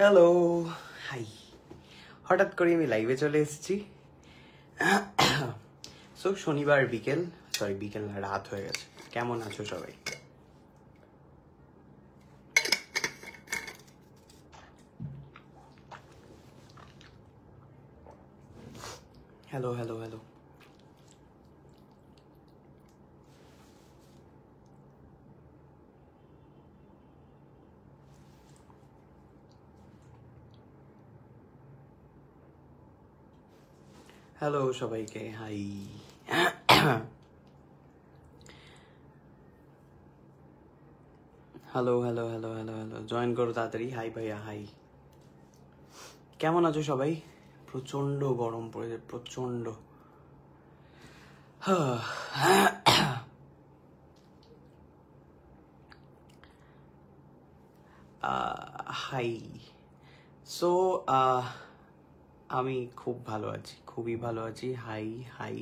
Hello hi হঠাৎ করে আমি লাইভে চলে এসেছি সো শনিবার বিকেল সরি বিকেল না রাত হয়ে গেছে কেমন আছো সবাই হ্যালো হ্যালো হ্যালো হ্যালো সবাইকে hi hello hello hello hello hello join করো তাড়াতাড়ি হাই ভাইয়া হাই কেমন আছো সবাই প্রচন্ড গরম পড়েছে প্রচন্ড হাই সো আহ আমি খুব ভালো আছি খুবই ভালো আছি হাই হাই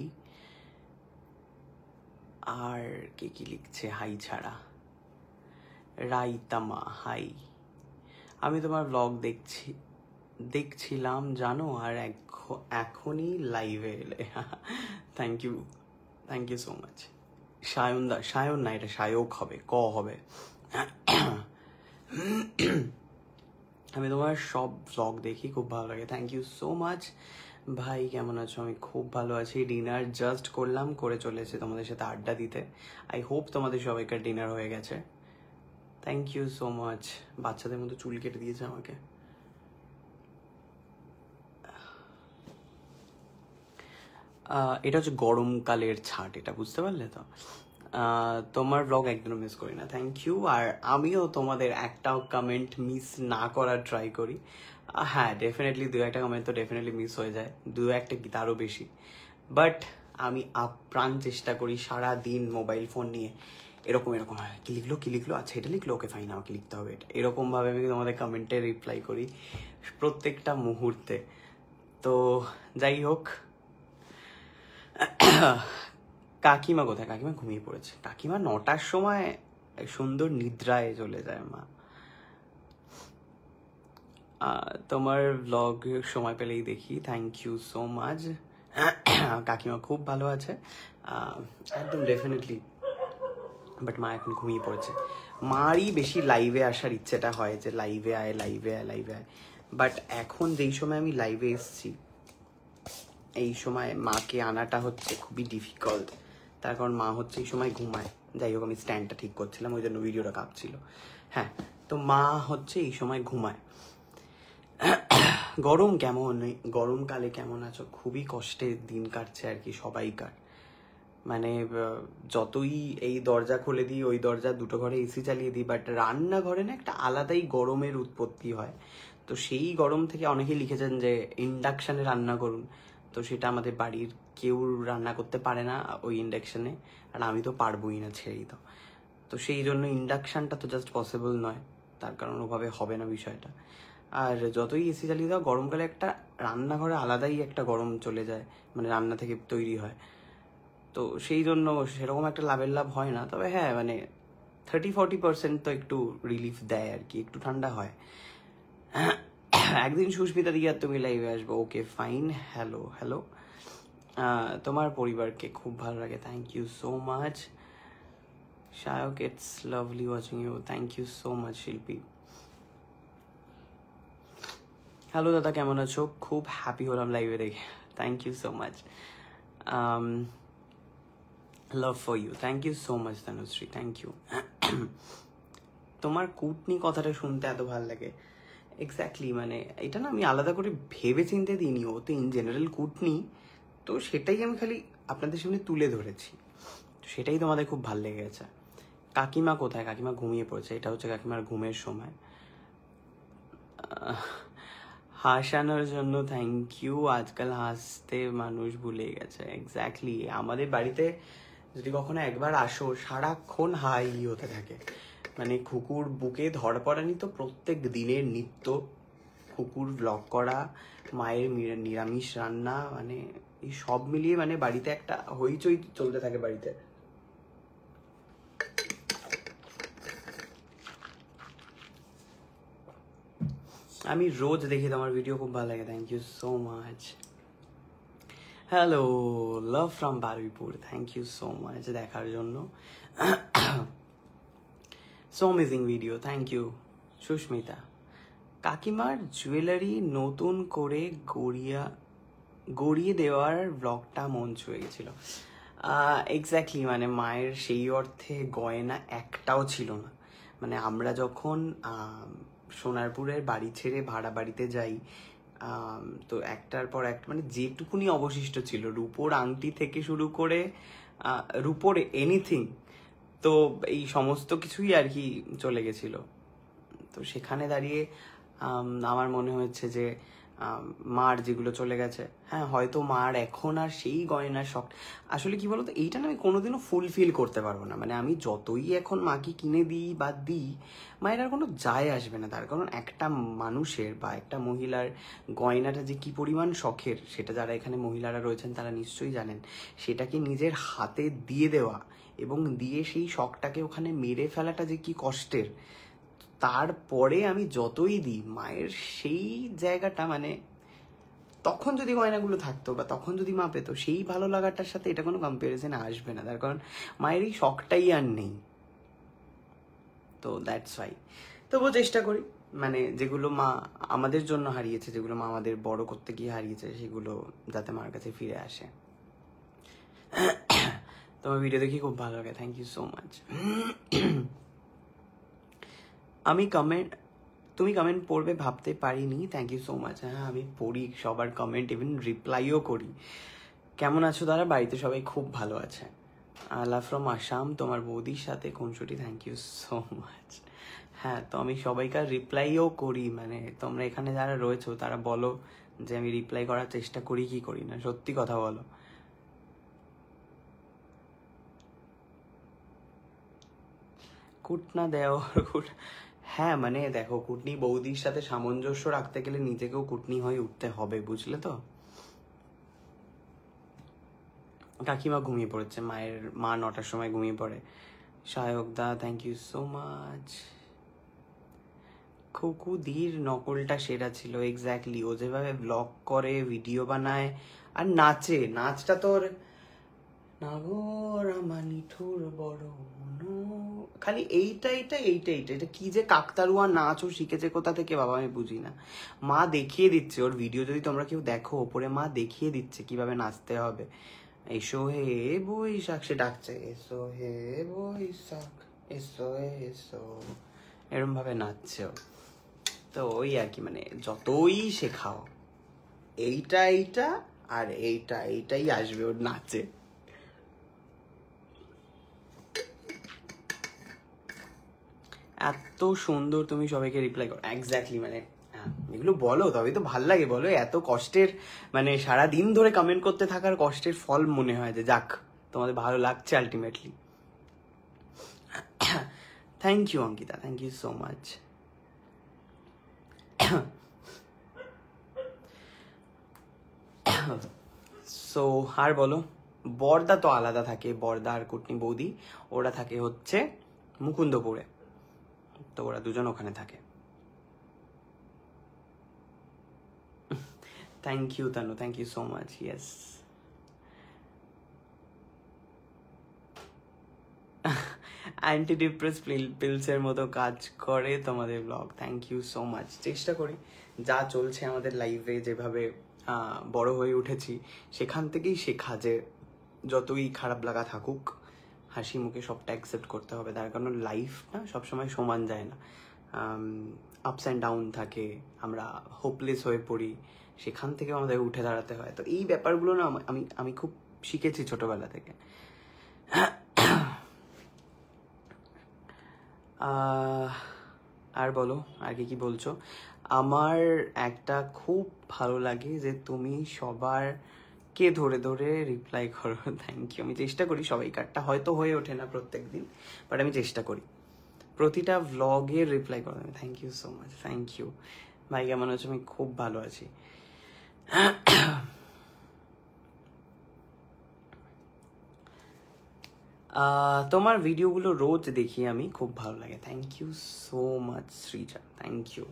আর কে কি লিখছে হাই ছাড়া রাইতামা হাই আমি তোমার ব্লগ দেখছি দেখছিলাম জানো আর এখনই লাইভে এলে thank you thank you so much Sayan দা সায়ন না এটা সায়ক হবে ক হবে আমি তোমার সব ব্লগ দেখি খুব ভালো লাগে থ্যাংক ইউ সো মাচ ভাই কেমন আছো আমি খুব ভালো আছি ডিনার জাস্ট করলাম করে চলে এসে তোমাদের সাথে আড্ডা দিতে আই হোপ তোমাদের সবাইকার ডিনার হয়ে গেছে থ্যাংক ইউ সো মাচ বাচ্চাদের মতো চুল কেটে দিয়েছে আমাকে এটা হচ্ছে গরমকালের ছাট এটা বুঝতে পারলে তো তোমার ব্লগ একদম মিস করি না থ্যাংক ইউ আর আমিও তোমাদের একটাও কমেন্ট মিস না করার ট্রাই করি হ্যাঁ ডেফিনেটলি দু একটা কমেন্ট তো ডেফিনেটলি মিস হয়ে যায় দু একটা কি তারও বেশি বাট আমি আপ্রাণ চেষ্টা করি সারা দিন মোবাইল ফোন নিয়ে এরকম এরকম হয় কি লিখলো কি লিখলো আচ্ছা এটা লিখলো ওকে ফাইন আমাকে লিখতে হবে এটা এরকমভাবে আমি তোমাদের কমেন্টে রিপ্লাই করি প্রত্যেকটা মুহূর্তে তো যাই হোক কাকিমা কোথায় কাকিমা ঘুমিয়ে পড়েছে কাকিমা নটার সময় সুন্দর নিদ্রায় চলে যায় মা তোমার ব্লগ সময় পেলেই দেখি থ্যাংক ইউ সো মাচ কাকিমা খুব ভালো আছে একদম ডেফিনেটলি বাট মা এখন ঘুমিয়ে পড়েছে মারই বেশি লাইভে আসার ইচ্ছেটা হয় যে লাইভে আয় লাইভে আয় লাইভে আয় বাট এখন যেই সময় আমি লাইভে এসছি এই সময় মাকে আনাটা হচ্ছে খুবই ডিফিকাল্ট তার কারণ মা হচ্ছে এই সময় ঘুমায় যাই হোক আমি স্ট্যান্ডটা ঠিক করছিলাম ওই জন্য ভিডিওটা কাঁপছিল হ্যাঁ তো মা হচ্ছে এই সময় ঘুমায় গরম কেমন গরমকালে কেমন আছো খুবই কষ্টে দিন কাটছে আর কি সবাইকার মানে যতই এই দরজা খুলে দিই ওই দরজা দুটো ঘরে এসি চালিয়ে দিই বাট রান্নাঘরে না একটা আলাদাই গরমের উৎপত্তি হয় তো সেই গরম থেকে অনেকেই লিখেছেন যে ইন্ডাকশানে রান্না করুন তো সেটা আমাদের বাড়ির কেউ রান্না করতে পারে না ওই ইন্ডাকশানে আর আমি তো পারবোই না ছেড়েই তো তো সেই জন্য ইন্ডাকশানটা তো জাস্ট পসিবল নয় তার কারণ ওভাবে হবে না বিষয়টা আর যতই এসি চালিয়ে দাও গরমকালে একটা রান্নাঘরে আলাদাই একটা গরম চলে যায় মানে রান্না থেকে তৈরি হয় তো সেই জন্য সেরকম একটা লাভের লাভ হয় না তবে হ্যাঁ মানে থার্টি ফর্টি পার্সেন্ট তো একটু রিলিফ দেয় আর কি একটু ঠান্ডা হয় একদিন সুস্মিতা দিয়ে তুমি লাইভে আসবো ওকে ফাইন হ্যালো হ্যালো তোমার পরিবারকে খুব ভালো লাগে thank you so much Sayak it's lovely watching you thank you so much Shilpi hello দাদা কেমন আছো খুব হ্যাপি হলাম লাইভে দেখে thank you so much love for you thank you so much Dhanushree thank you তোমার কুটনি কথাটা শুনতে এত ভালো লাগে এক্স্যাক্টলি মানে এটা না আমি আলাদা করে ভেবে চিনতে দিইনি ও তো ইন জেনারেল কুটনি তো সেটাই আমি খালি আপনাদের সামনে তুলে ধরেছি তো সেটাই তোমাদের খুব ভাল লেগে গেছে কাকিমা কোথায় কাকিমা ঘুমিয়ে পড়েছে এটা হচ্ছে কাকিমার ঘুমের সময় হাসানোর জন্য থ্যাংক ইউ আজকাল হাসতে মানুষ ভুলে গেছে এক্স্যাক্টলি আমাদের বাড়িতে যদি কখনো একবার আসো সারাক্ষণ হাই হতে থাকে মানে কুকুর বুকে ধর পড়ানি তো প্রত্যেক দিনের নিত্য কুকুর ব্লগ করা মায়ের নিরামিষ রান্না মানে এই সব মিলিয়ে মানে বাড়িতে একটা হইচই চলতে থাকে বাড়িতে আমি রোজ দেখি তোমার ভিডিও খুব ভালো লাগে thank you so much hello love from Baruipur thank you so much দেখার জন্য so amazing video thank you Susmita কাকিমার জুয়েলারি নতুন করে গড়িয়া গড়িয়ে দেওয়ার ব্লগটা মন ছুঁয়ে গেছিলো এক্স্যাক্টলি মানে মায়ের সেই অর্থে গয়না একটাও ছিল না মানে আমরা যখন সোনারপুরের বাড়ি ছেড়ে ভাড়া বাড়িতে যাই তো একটার পর একটা মানে যেটুকুনি অবশিষ্ট ছিল রূপোর আংটি থেকে শুরু করে রূপোর এনিথিং তো এই সমস্ত কিছুই আর কি চলে গেছিলো তো সেখানে দাঁড়িয়ে আমার মনে হয়েছে যে মার যেগুলো চলে গেছে হ্যাঁ হয়তো মার এখন আর সেই গয়নার শখ আসলে কি বলতো এইটা না আমি কোনোদিনও ফুলফিল করতে পারবো না মানে আমি যতই এখন মাকে কিনে দিই বা দিই মায়ের আর কোনো যায় আসবে না তার কারণ একটা মানুষের বা একটা মহিলার গয়নাটা যে কি পরিমাণ শখের সেটা যারা এখানে মহিলারা রয়েছেন তারা নিশ্চয়ই জানেন সেটাকে নিজের হাতে দিয়ে দেওয়া এবং দিয়ে সেই শখটাকে ওখানে মেরে ফেলাটা যে কি কষ্টের তারপরে আমি যতই দিই মায়ের সেই জায়গাটা মানে তখন যদি গয়নাগুলো থাকতো বা তখন যদি মা পেতো সেই ভালো লাগাটার সাথে এটা কোনো কম্পারিজেন আসবে না তার কারণ মায়ের এই শখটাই আর নেই তো দ্যাটস ওয়াই তবুও চেষ্টা করি মানে যেগুলো মা আমাদের জন্য হারিয়েছে যেগুলো মা আমাদের বড় করতে গিয়ে হারিয়েছে সেগুলো যাতে মার কাছে ফিরে আসে তোমার ভিডিও দেখি খুব ভালো লাগে থ্যাংক ইউ সো মাচ আমি কমেন্ট তুমি কমেন্ট পড়বে ভাবতে পারিনি থ্যাংক ইউ সো মাচ হ্যাঁ আমি পড়ি সবার কমেন্ট ইভেন রিপ্লাইও করি কেমন আছো তারা বাড়িতে সবাই খুব ভালো আছে আলা ফ্রম আসাম তোমার বৌদির সাথে কোনছুটি থ্যাংক ইউ সো মাচ হ্যাঁ তো আমি সবাইকার রিপ্লাইও করি মানে তোমরা এখানে যারা রয়েছো তারা বলো যে আমি রিপ্লাই করার চেষ্টা করি কি করি না সত্যি কথা বলো কুটনা দেওয়ার কুট হ্যাঁ মানে দেখো কুটনি বৌদির সাথে সামঞ্জস্য রাখতে গেলে নিজেকেও কুটনি হয়ে উঠতে হবে বুঝলে তো কাকিমা ঘুমিয়ে পড়েছে মায়ের মা নটার সময় ঘুমিয়ে পড়ে সায়ক দা থ্যাংক ইউ সো মাচ খুকুদির নকলটা সেরা ছিল এক্স্যাক্টলি ও যেভাবে ব্লগ করে ভিডিও বানায় আর নাচে নাচটা তোর নাগর আমার বড় খালি এইটা এইটা এইটা এইটা এটা কি যে কাকতারুয়া নাচ ও শিখেছে কোথা থেকে বাবা আমি বুঝি না মা দেখিয়ে দিচ্ছে ওর ভিডিও যদি তোমরা কেউ দেখো ওপরে মা দেখিয়ে দিচ্ছে কিভাবে নাচতে হবে এসো হে বৈশাখ সে ডাকছে এসো হে বৈশাখ এসো এসো এরম ভাবে নাচছে তো ওই আর কি মানে যতই শেখাও এইটা এইটা আর এইটা এইটাই আসবে ওর নাচে এত সুন্দর তুমি সবাইকে রিপ্লাই করো এক্স্যাক্টলি মানে হ্যাঁ, এগুলো বলো তবে তো ভাল লাগে বলো এত কষ্টের মানে সারা দিন ধরে কমেন্ট করতে থাকার কষ্টের ফল মনে হয় যে যাক তোমাদের ভালো লাগছে ultimately thank you Ankita thank you so much so আর বলো বর্দা তো আলাদা থাকে বর্দা আর কুটনি বৌদি ওরা থাকে হচ্ছে মুকুন্দপুরে তো ওরা দুজন ওখানে থাকে thank you Tanu thank you so much yes anti depress পিলসের মতো কাজ করে তোমাদের blog thank you so much চেষ্টা করি যা চলছে আমাদের লাইফে যেভাবে বড় হয়ে উঠেছি সেখান থেকেই শেখা যে যতই খারাপ লাগা থাকুক হাসি মুখে সবটা অ্যাকসেপ্ট করতে হবে তার কারণ লাইফ না সবসময় সমান যায় না আপস অ্যান্ড ডাউন থাকে আমরা হোপলেস হয়ে পড়ি সেখান থেকে আমাদের উঠে দাঁড়াতে হয় তো এই ব্যাপারগুলো না আমি আমি খুব শিখেছি ছোটোবেলা থেকে আর বলো আর কি বলছো আমার একটা খুব ভালো লাগে যে তুমি সবার কে ধরে ধরে রিপ্লাই করো থ্যাংক ইউ আমি চেষ্টা করি সবাই কার্ডটা হয়তো হয়ে ওঠে না প্রত্যেক দিন বাট আমি চেষ্টা করি প্রতিটা ভ্লগে রিপ্লাই করো thank you so much thank you ভাই কেমন আছো আমি খুব ভালো আছি তোমার ভিডিওগুলো রোজ দেখি আমি খুব ভালো লাগে thank you so much Sreeja thank you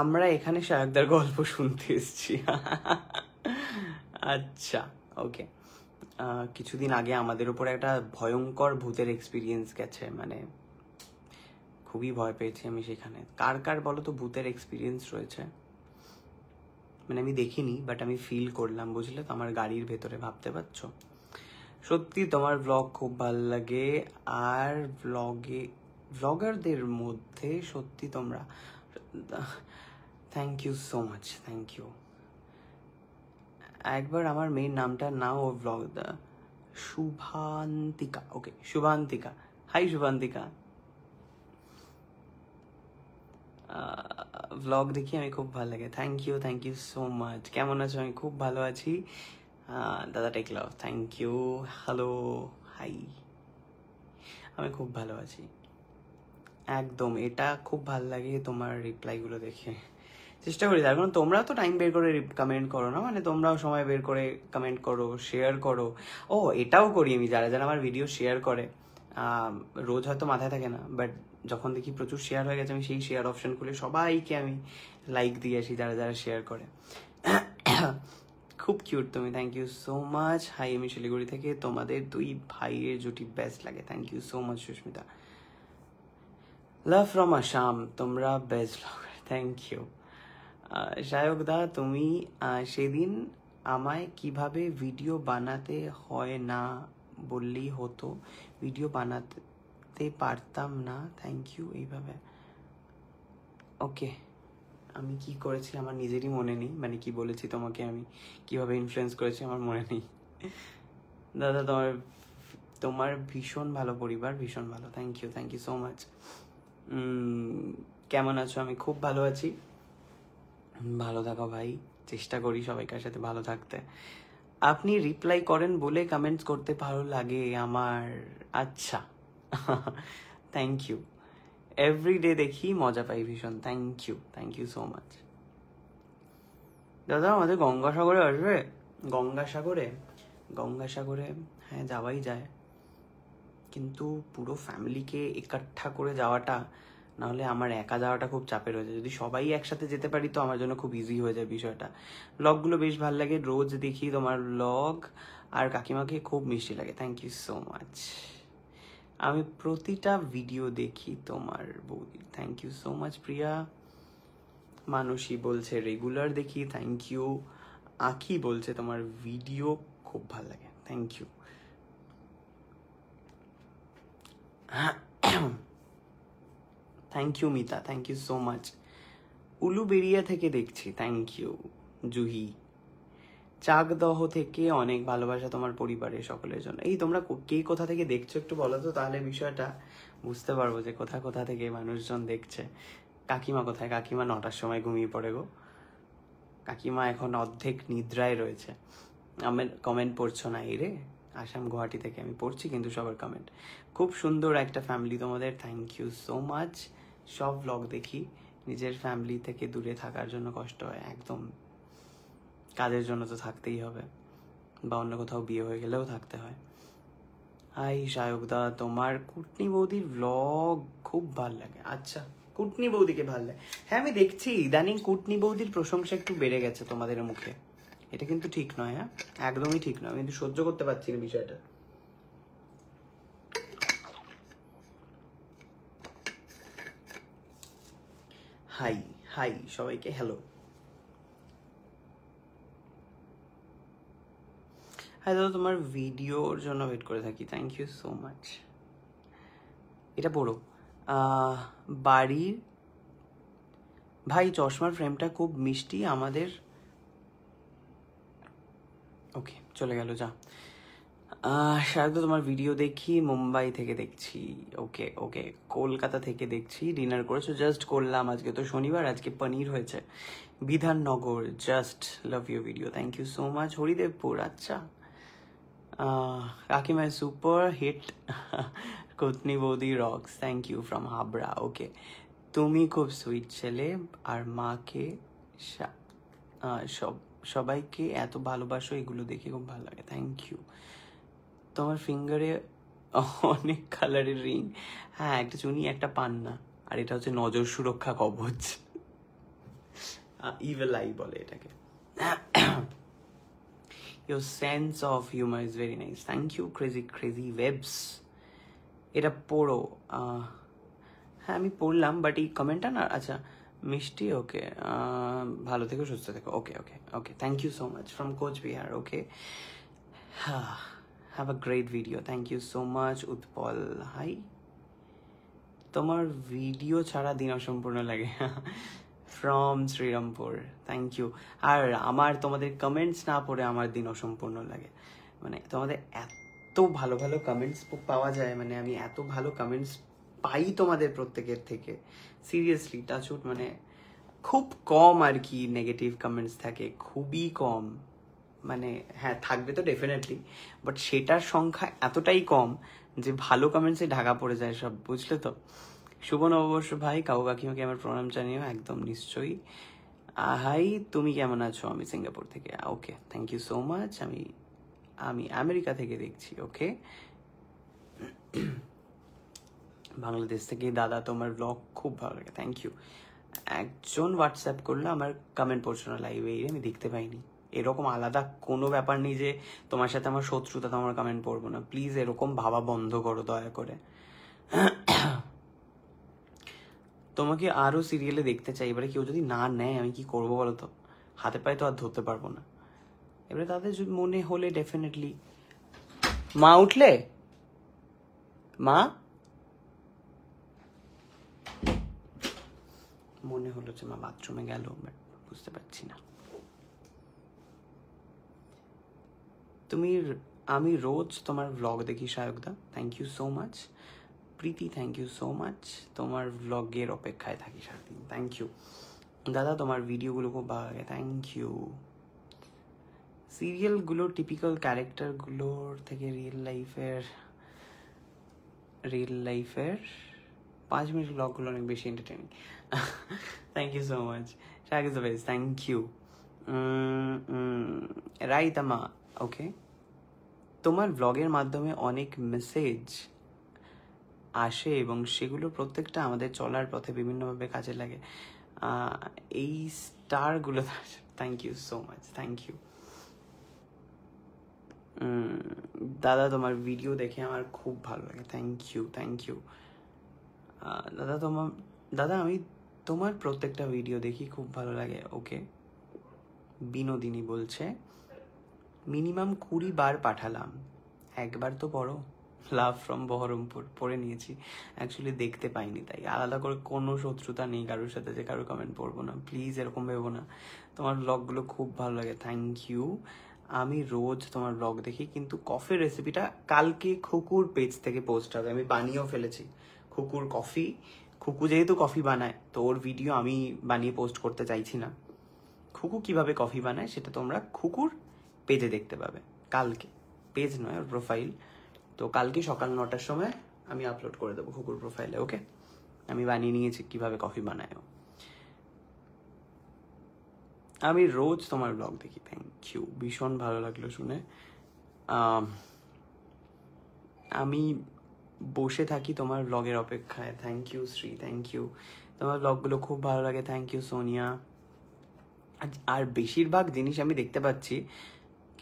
আমরা এখানে সায়কদার গল্প শুনতে এসছি আচ্ছা ওকে কিছুদিন আগে আমাদের উপর একটা ভয়ঙ্কর ভূতের এক্সপিরিয়েন্স গেছে মানে খুবই ভয় পেয়েছি আমি সেখানে কার কার বলো তো ভূতের এক্সপিরিয়েন্স রয়েছে মানে আমি দেখিনি বাট আমি ফিল করলাম বুঝলে তো আমার গাড়ির ভেতরে ভাবতে পারছো সত্যি তোমার ব্লগ খুব ভাল লাগে আর ব্লগে ব্লগারদের মধ্যে সত্যি তোমরা thank you so much thank you একবার আমার মেয়ের নামটা নাও blog Shubhantika okay Shubhantika hi Shubhantika blog দেখি আমি খুব ভালো লাগে thank you thank you so much কেমন আছো আমি খুব ভালো আছি দাদা take love thank you hello hi আমি খুব ভালো আছি একদম এটা খুব ভাল লাগে তোমার রিপ্লাইগুলো দেখে চেষ্টা করি তার কারণ তোমরাও তো টাইম বের করে কমেন্ট করো না মানে তোমরাও সময় বের করে কমেন্ট করো শেয়ার করো ও এটাও করি আমি যারা যারা আমার ভিডিও শেয়ার করে রোজ হয়তো মাথায় থাকে না বাট যখন দেখি প্রচুর শেয়ার হয়ে গেছে আমি সেই শেয়ার অপশন খুলে সবাইকে আমি লাইক দিয়ে আসি যারা যারা শেয়ার করে খুব কিউট তুমি thank you so much hi আমি শিলিগুড়ি থেকে তোমাদের দুই ভাইয়ের জুটি বেস্ট লাগে thank you so much Susmita love from Assam তোমরা বেস্ট লাগে থ্যাংক ইউ দা তুমি সেদিন আমায় কিভাবে ভিডিও বানাতে হয় না বললেই হতো ভিডিও বানাতে পারতাম না থ্যাংক ইউ এইভাবে ওকে আমি কি করেছি আমার নিজেরই মনে নেই মানে কি বলেছি তোমাকে আমি কিভাবে ইনফ্লুয়েন্স করেছি আমার মনে নেই দাদা তোমার তোমার ভীষণ ভালো পরিবার ভীষণ ভালো thank you thank you so much কেমন আছো আমি খুব ভালো আছি ভালো থাকো ভাই চেষ্টা করি সবাইকার সাথে ভালো থাকতে আপনি রিপ্লাই করেন বলে কমেন্টস করতে ভালো লাগে আমার আচ্ছা থ্যাংক ইউ এভরিডে দেখি মজা পাই ভীষণ thank you thank you so much দাদা আমাদের গঙ্গাসাগরে আসবে গঙ্গাসাগরে গঙ্গাসাগরে হ্যাঁ যাওয়াই যায় কিন্তু পুরো ফ্যামিলিকে একাঠা করে যাওয়াটা নাহলে আমার একা যাওয়াটা খুব চাপের হয়ে যায় যদি সবাই একসাথে যেতে পারি তো আমার জন্য খুব ইজি হয়ে যায় বিষয়টা ব্লগগুলো বেশ ভালো লাগে রোজ দেখি তোমার ব্লগ আর কাকিমাকে খুব মিষ্টি লাগে থ্যাংক ইউ সো মাচ আমি প্রতিটা ভিডিও দেখি তোমার বৌদি thank you so much Priya মানুষই বলছে রেগুলার দেখি থ্যাংক ইউ আঁকি বলছে তোমার ভিডিও খুব ভালো লাগে থ্যাংক ইউ হ্যাঁ thank you Mita thank you so much Uluberia থেকে দেখছি থ্যাংক ইউ জুহি চাকদহ থেকে অনেক ভালোবাসা তোমার পরিবারের সকলের জন্য এই তোমরা কে কোথা থেকে দেখছো একটু বলো তো তাহলে বিষয়টা বুঝতে পারবো যে কোথা কোথা থেকে মানুষজন দেখছে কাকিমা কোথায় কাকিমা নটার সময় ঘুমিয়ে পড়ে গো কাকিমা এখন অর্ধেক নিদ্রায় রয়েছে আমার কমেন্ট পড়ছো না এই রে আসাম গুয়াহাটি থেকে আমি পড়ছি কিন্তু সবার কমেন্ট খুব সুন্দর একটা ফ্যামিলি তোমাদের থ্যাংক ইউ সো মাচ সব ব্লগ দেখি নিজের ফ্যামিলি থেকে দূরে থাকার জন্য কষ্ট হয় একদম কাজের জন্য তো থাকতেই হবে বা অন্য কোথাও বিয়ে হয়ে গেলেও থাকতে হয় হাই দা তোমার কুটনি বৌদির ব্লগ খুব ভাল লাগে আচ্ছা কুটনি বৌদিকে ভাল লাগে হ্যাঁ আমি দেখছি ইদানিং কুটনি বৌদির প্রশংসা একটু বেড়ে গেছে তোমাদের মুখে এটা কিন্তু ঠিক নয় হ্যাঁ একদমই ঠিক নয় আমি কিন্তু সহ্য করতে পারছি না বিষয়টা হাই হাই সবাইকে হ্যালো হ্যাঁ দাদা তোমার ভিডিওর জন্য ওয়েট করে থাকি থ্যাংক ইউ সো মাচ এটা পড়ো বাড়ির ভাই চশমার ফ্রেমটা খুব মিষ্টি আমাদের ওকে চলে গেল যা সারাদিন তোমার ভিডিও দেখি মুম্বাই থেকে দেখছি ওকে ওকে কলকাতা থেকে দেখছি ডিনার করেছো জাস্ট করলাম আজকে তো শনিবার আজকে পনির হয়েছে Bidhannagar just love you video thank you so much Haridevpur আচ্ছা কাকিমা সুপার হিট কুতনি বৌদি rocks thank you from Habra okay তুমি খুব সুইট ছেলে আর মাকে সব সবাইকে এত ভালোবাসো এগুলো দেখে খুব ভালো লাগে থ্যাংক ইউ তোমার ফিঙ্গারে অনেক কালারের রিং হ্যাঁ একটা চুনি একটা পান্না আর এটা হচ্ছে নজর সুরক্ষা কবচ ইভেল আই বলে এটাকে your sense of humour is very nice thank you crazy crazy waves এটা পড়ো হ্যাঁ আমি পড়লাম বাট এই কমেন্টটা না আচ্ছা মিষ্টি ওকে ভালো থেকো সুস্থ থেকো okay okay okay thank you so much from Coochbehar okay হ্যাঁ have a great video thank you so much Utpal hi তোমার ভিডিও ছাড়া দিন অসম্পূর্ণ লাগে ফ্রম শ্রীরামপুর থ্যাংক ইউ আর আমার তোমাদের কমেন্টস না পড়ে আমার দিন অসম্পূর্ণ লাগে মানে তোমাদের এত ভালো ভালো কমেন্টস পাওয়া যায় মানে আমি এত ভালো কমেন্টস পাই তোমাদের প্রত্যেকের থেকে সিরিয়াসলি টাচুট মানে খুব কম আর কি নেগেটিভ কমেন্টস থাকে খুবই কম মানে হ্যাঁ থাকবে তো ডেফিনেটলি বাট সেটার সংখ্যা এতটাই কম যে ভালো কমেন্টসে ঢাকা পড়ে যায় সব বুঝলে তো শুভ নববর্ষ ভাই কাকু কাকিমাকে আমার প্রণাম জানিও একদম নিশ্চয়ই হাই তুমি কেমন আছো আমি সিঙ্গাপুর থেকে okay thank you so much আমি আমি আমেরিকা থেকে দেখছি ওকে বাংলাদেশ থেকে দাদা তোমার ব্লগ খুব ভালো লাগে থ্যাংক ইউ একজন হোয়াটসঅ্যাপ করলে আমার কমেন্ট পড়ছো না লাইভে আমি দেখতে পাইনি এরকম আলাদা কোনো ব্যাপার নেই যে তোমার সাথে আমার শত্রুতা তোমার কমেন্ট পড়বো না প্লিজ এরকম ভাবা বন্ধ করো দয়া করে তোমাকে আরও সিরিয়ালে দেখতে চাই এবারে কেউ যদি না নেয় আমি কি করবো বলো তো হাতে পায়ে তো আর ধরতে পারবো না এবারে তাদের যদি মনে হলে ডেফিনেটলি মা উঠলে মা মনে হলো যে মা বাথরুমে গেল বাট বুঝতে পারছি না তুমি আমি রোজ তোমার ভ্লগ দেখি সায়কদা thank you so much Preeti thank you so much তোমার ভ্লগের অপেক্ষায় থাকি সারাদিন থ্যাংক ইউ দাদা তোমার ভিডিওগুলো খুব ভালো লাগে থ্যাংক ইউ সিরিয়ালগুলো টিপিক্যাল ক্যারেক্টারগুলোর থেকে রিয়েল লাইফের রিয়েল লাইফের পাঁচ মিনিট ব্লগগুলো অনেক বেশি entertaining thank you so much শাক ইজ থ্যাংক ইউ রাইতামা ওকে তোমার ব্লগের মাধ্যমে অনেক মেসেজ আসে এবং সেগুলো প্রত্যেকটা আমাদের চলার পথে বিভিন্নভাবে কাজে লাগে এই স্টারগুলো thank you so much thank you দাদা তোমার ভিডিও দেখে আমার খুব ভালো লাগে থ্যাংক ইউ থ্যাংক ইউ দাদা তোমার দাদা আমি তোমার প্রত্যেকটা ভিডিও দেখি খুব ভালো লাগে ওকে বিনোদিনী বলছে মিনিমাম কুড়ি বার পাঠালাম একবার তো পড়ো লাভ ফ্রম বহরমপুর পড়ে নিয়েছি অ্যাকচুয়ালি দেখতে পাইনি তাই আলাদা করে কোনো শত্রুতা নেই কারোর সাথে যে কারোর কমেন্ট পড়বো না প্লিজ এরকম ভেবো না তোমার ব্লগগুলো খুব ভালো লাগে থ্যাংক ইউ আমি রোজ তোমার ব্লগ দেখি কিন্তু কফির রেসিপিটা কালকে খুকুর পেজ থেকে পোস্ট হবে আমি বানিয়েও ফেলেছি খুকুর কফি খুকু যেহেতু কফি বানায় তো ওর ভিডিও আমি বানিয়ে পোস্ট করতে চাইছি না খুকু কিভাবে কফি বানায় সেটা তোমরা খুকুর পেজে দেখতে পাবে কালকে পেজ নয় ওর প্রোফাইল তো কালকে সকাল নটার সময় আমি আপলোড করে দেবো খুকুর প্রোফাইলে ওকে আমি বানিয়ে নিয়েছি কিভাবে কফি বানায় আমি রোজ তোমার ব্লগ দেখি থ্যাংক ইউ ভীষণ ভালো লাগলো শুনে আমি বসে থাকি তোমার ব্লগের অপেক্ষায় thank you Shri thank you তোমার ব্লগগুলো খুব ভালো লাগে থ্যাংক ইউ সোনিয়া আর বেশিরভাগ জিনিস আমি দেখতে পাচ্ছি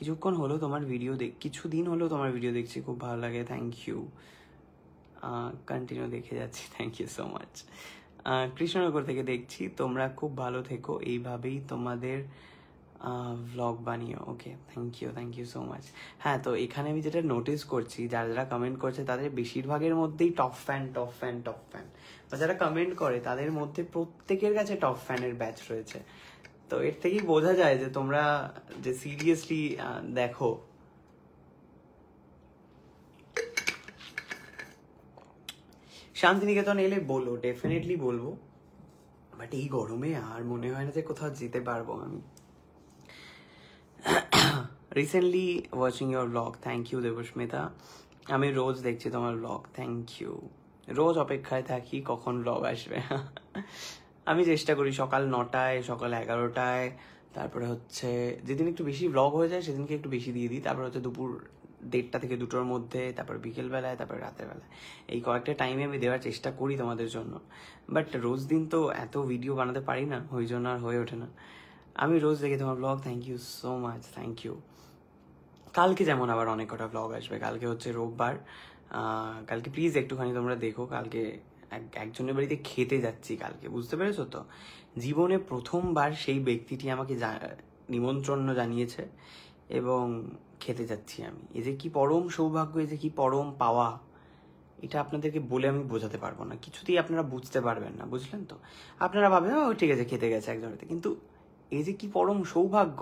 কিছুক্ষণ হলো তোমার ভিডিও দেখ কিছুদিন হলো তোমার ভিডিও দেখছি খুব ভালো লাগে থ্যাংক ইউ কন্টিনিউ দেখে যাচ্ছি thank you so much Krishnanagar থেকে দেখছি তোমরা খুব ভালো থেকো এইভাবেই তোমাদের ভ্লগ বানিয়ে okay thank you thank you so much হ্যাঁ তো এখানে আমি যেটা নোটিস করছি যারা যারা কমেন্ট করছে তাদের বেশিরভাগের মধ্যেই top fan top fan top fan বা যারা কমেন্ট করে তাদের মধ্যে প্রত্যেকের কাছে টপ ফ্যানের ব্যাচ রয়েছে তো এর থেকেই বোঝা যায় যে তোমরা যে সিরিয়াসলি দেখো শান্তিনিকেতন এলে বলো ডেফিনেটলি বলবো বাট এই গরমে আর মনে হয় না যে কোথাও যেতে পারবো আমি recently watching your blog thank you Debasmita আমি রোজ দেখছি তোমার ব্লগ থ্যাংক ইউ রোজ অপেক্ষায় থাকি কখন ব্লগ আসবে আমি চেষ্টা করি সকাল নটায় সকাল এগারোটায় তারপরে হচ্ছে যেদিন একটু বেশি ব্লগ হয়ে যায় সেদিনকে একটু বেশি দিয়ে দিই তারপর হচ্ছে দুপুর দেড়টা থেকে দুটোর মধ্যে তারপর বিকেলবেলায় তারপর রাতের বেলায় এই কয়েকটা টাইমে আমি দেওয়ার চেষ্টা করি তোমাদের জন্য বাট রোজ দিন তো এত ভিডিও বানাতে পারি না ওই জন্য আর হয়ে ওঠে না আমি রোজ দেখি তোমার blog thank you so much thank you কালকে যেমন আবার অনেক কটা ব্লগ আসবে কালকে হচ্ছে রোববার কালকে প্লিজ একটুখানি তোমরা দেখো কালকে একজনের বাড়িতে খেতে যাচ্ছি কালকে বুঝতে পেরেছো তো জীবনে প্রথমবার সেই ব্যক্তিটি আমাকে নিমন্ত্রণ জানিয়েছে এবং খেতে যাচ্ছি আমি এ যে কি পরম সৌভাগ্য এ যে কি পরম পাওয়া এটা আপনাদেরকে বলে আমি বোঝাতে পারবো না কিছুতেই আপনারা বুঝতে পারবেন না বুঝলেন তো আপনারা ভাবেন ও ঠিক আছে খেতে গেছে একজনেতে কিন্তু এই যে কি পরম সৌভাগ্য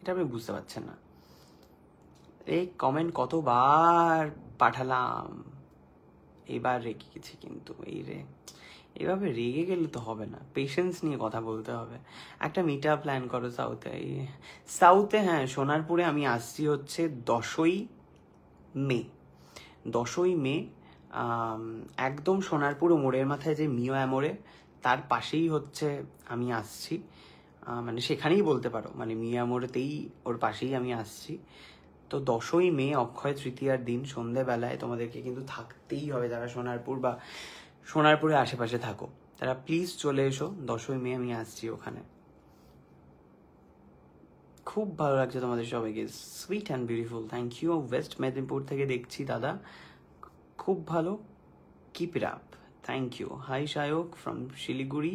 এটা আপনি বুঝতে পারছেন না এই কমেন্ট কতবার পাঠালাম এবার রেগে গেছি কিন্তু এই রে এভাবে রেগে গেলে তো হবে না পেশেন্স নিয়ে কথা বলতে হবে একটা মিট প্ল্যান করো সাউথে সাউথে হ্যাঁ সোনারপুরে আমি আসছি হচ্ছে দশই মে দশই মে একদম সোনারপুর মোড়ের মাথায় যে মিও অ্যামোড়ে তার পাশেই হচ্ছে আমি আসছি মানে সেখানেই বলতে পারো মানে মিয়া মোড়েতেই ওর পাশেই আমি আসছি তো দশই মে অক্ষয় তৃতীয়ার দিন সন্ধেবেলায় তোমাদেরকে কিন্তু থাকতেই হবে যারা সোনারপুর বা সোনারপুরের আশেপাশে থাকো তারা প্লিজ চলে এসো দশই মে আমি আসছি ওখানে খুব ভালো লাগছে তোমাদের সবাইকে sweet and beautiful thank you west Medinipur থেকে দেখছি দাদা খুব ভালো keep it up thank you hi Sayak from Siliguri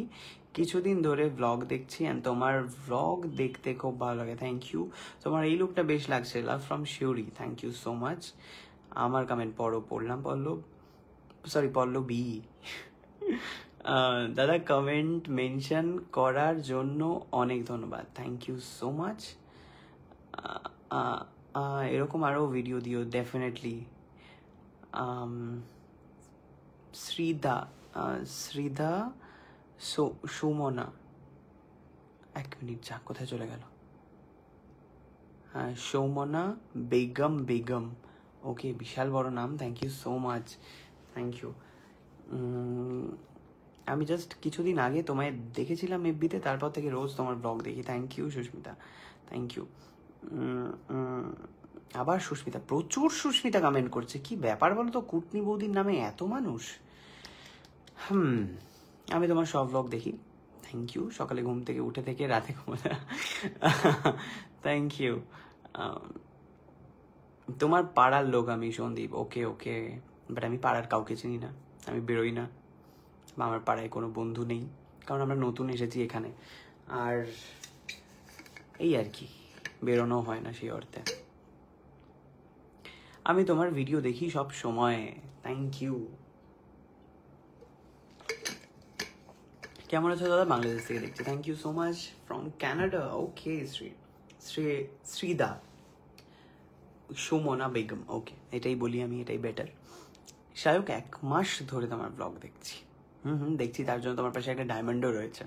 কিছুদিন ধরে ব্লগ দেখছি অ্যান্ড তোমার ব্লগ দেখতে খুব ভালো লাগে থ্যাংক ইউ তোমার এই লুকটা বেশ লাগছে love from Siuri thank you so much আমার কমেন্ট পড়ো পড়লাম পল্লব সরি বি দাদা কমেন্ট মেনশন করার জন্য অনেক ধন্যবাদ থ্যাংক ইউ সো মাচ এরকম আরও ভিডিও দিও ডেফিনেটলি শ্রীধা শ্রীধা সো সুমনা এক মিনিট যা কোথায় চলে গেল হ্যাঁ সৌমনা বেগম বেগম ওকে বিশাল বড় নাম thank you so much thank you আমি জাস্ট কিছুদিন আগে তোমায় দেখেছিলাম এফবিতে তারপর থেকে রোজ তোমার ব্লগ দেখি thank you Susmita thank you আবার সুস্মিতা প্রচুর সুস্মিতা কমেন্ট করছে কি ব্যাপার বলো তো কুটনি বৌদির নামে এত মানুষ হুম আমি তোমার সব ব্লগ দেখি থ্যাংক ইউ সকালে ঘুম থেকে উঠে থেকে রাতে ঘুমোতে থ্যাংক ইউ তোমার পাড়ার লোক আমি সন্দীপ ওকে ওকে বাট আমি পাড়ার কাউকে চিনি না আমি বেরোই না বা আমার পাড়ায় কোনো বন্ধু নেই কারণ আমরা নতুন এসেছি এখানে আর এই আর কি বেরোনো হয় না সেই অর্থে আমি তোমার ভিডিও দেখি সব সময় থ্যাংক ইউ কেমন আছো দাদা বাংলাদেশ থেকে দেখছি thank you so much from Canada okay Shri Shri শ্রীদা সুমনা বেগম ওকে এটাই বলি আমি এটাই বেটার শায়ক এক মাস ধরে তোমার ব্লগ দেখছি হুম হুম দেখছি তার জন্য তোমার পাশে একটা ডায়মন্ডও রয়েছে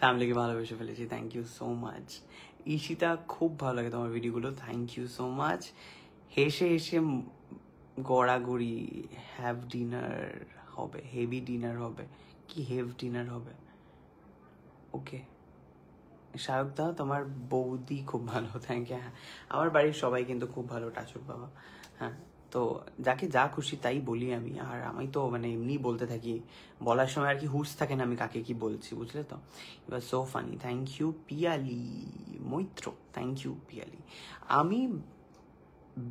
ফ্যামিলিকে ভালোবেসে ফেলেছি thank you so much Ishita খুব ভালো লাগে তোমার ভিডিওগুলো থ্যাংক ইউ সো মাচ হেসে হেসে গড়াগড়ি হ্যাভ ডিনার হবে হেভি ডিনার হবে কি হেভ ডিনার হবে ওকে সায়ক দা তোমার বৌদি খুব ভালো থ্যাংক ইউ হ্যাঁ আমার বাড়ির সবাই কিন্তু খুব ভালো টাচুর বাবা হ্যাঁ তো যাকে যা খুশি তাই বলি আমি আর আমি তো মানে এমনি বলতে থাকি বলার সময় আর কি হুশ থাকে না আমি কাকে কি বলছি বুঝলে তো এবার so funny thank you Piyali Maitra thank you Piyali আমি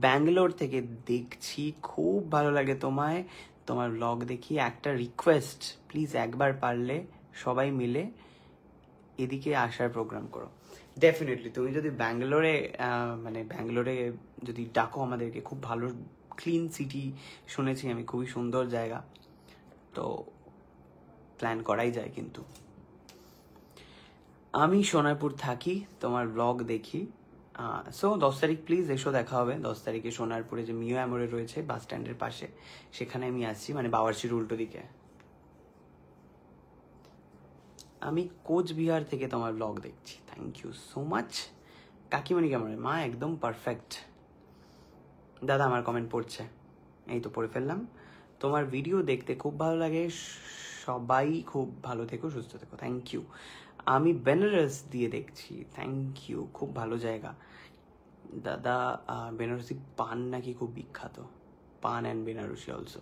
ব্যাঙ্গালোর থেকে দেখছি খুব ভালো লাগে তোমায় তোমার ব্লগ দেখি একটা রিকোয়েস্ট প্লিজ একবার পারলে সবাই মিলে এদিকে আসার প্রোগ্রাম করো ডেফিনেটলি তুমি যদি ব্যাঙ্গালোরে মানে ব্যাঙ্গালোরে যদি ডাকো আমাদেরকে খুব ভালো ক্লিন সিটি শুনেছি আমি খুবই সুন্দর জায়গা তো প্ল্যান করাই যায় কিন্তু আমি সোনারপুর থাকি তোমার ব্লগ দেখি সো দশ তারিখ প্লিজ এসো দেখা হবে দশ তারিখে সোনারপুরে যে মিও অ্যামোরে রয়েছে বাস স্ট্যান্ডের পাশে সেখানে আমি আসছি মানে বাওয়ারচির উল্টো দিকে আমি কোচবিহার থেকে তোমার ব্লগ দেখছি থ্যাংক ইউ সো মাচ কাকিমণি কেমন মা একদম পারফেক্ট দাদা আমার কমেন্ট পড়ছে এই তো পড়ে ফেললাম তোমার ভিডিও দেখতে খুব ভালো লাগে সবাই খুব ভালো থেকো সুস্থ থেকো থ্যাংক ইউ আমি বেনারস দিয়ে দেখছি থ্যাংক ইউ খুব ভালো জায়গা দাদা বেনারসি পান নাকি খুব বিখ্যাত পান অ্যান্ড বেনারসি অলসো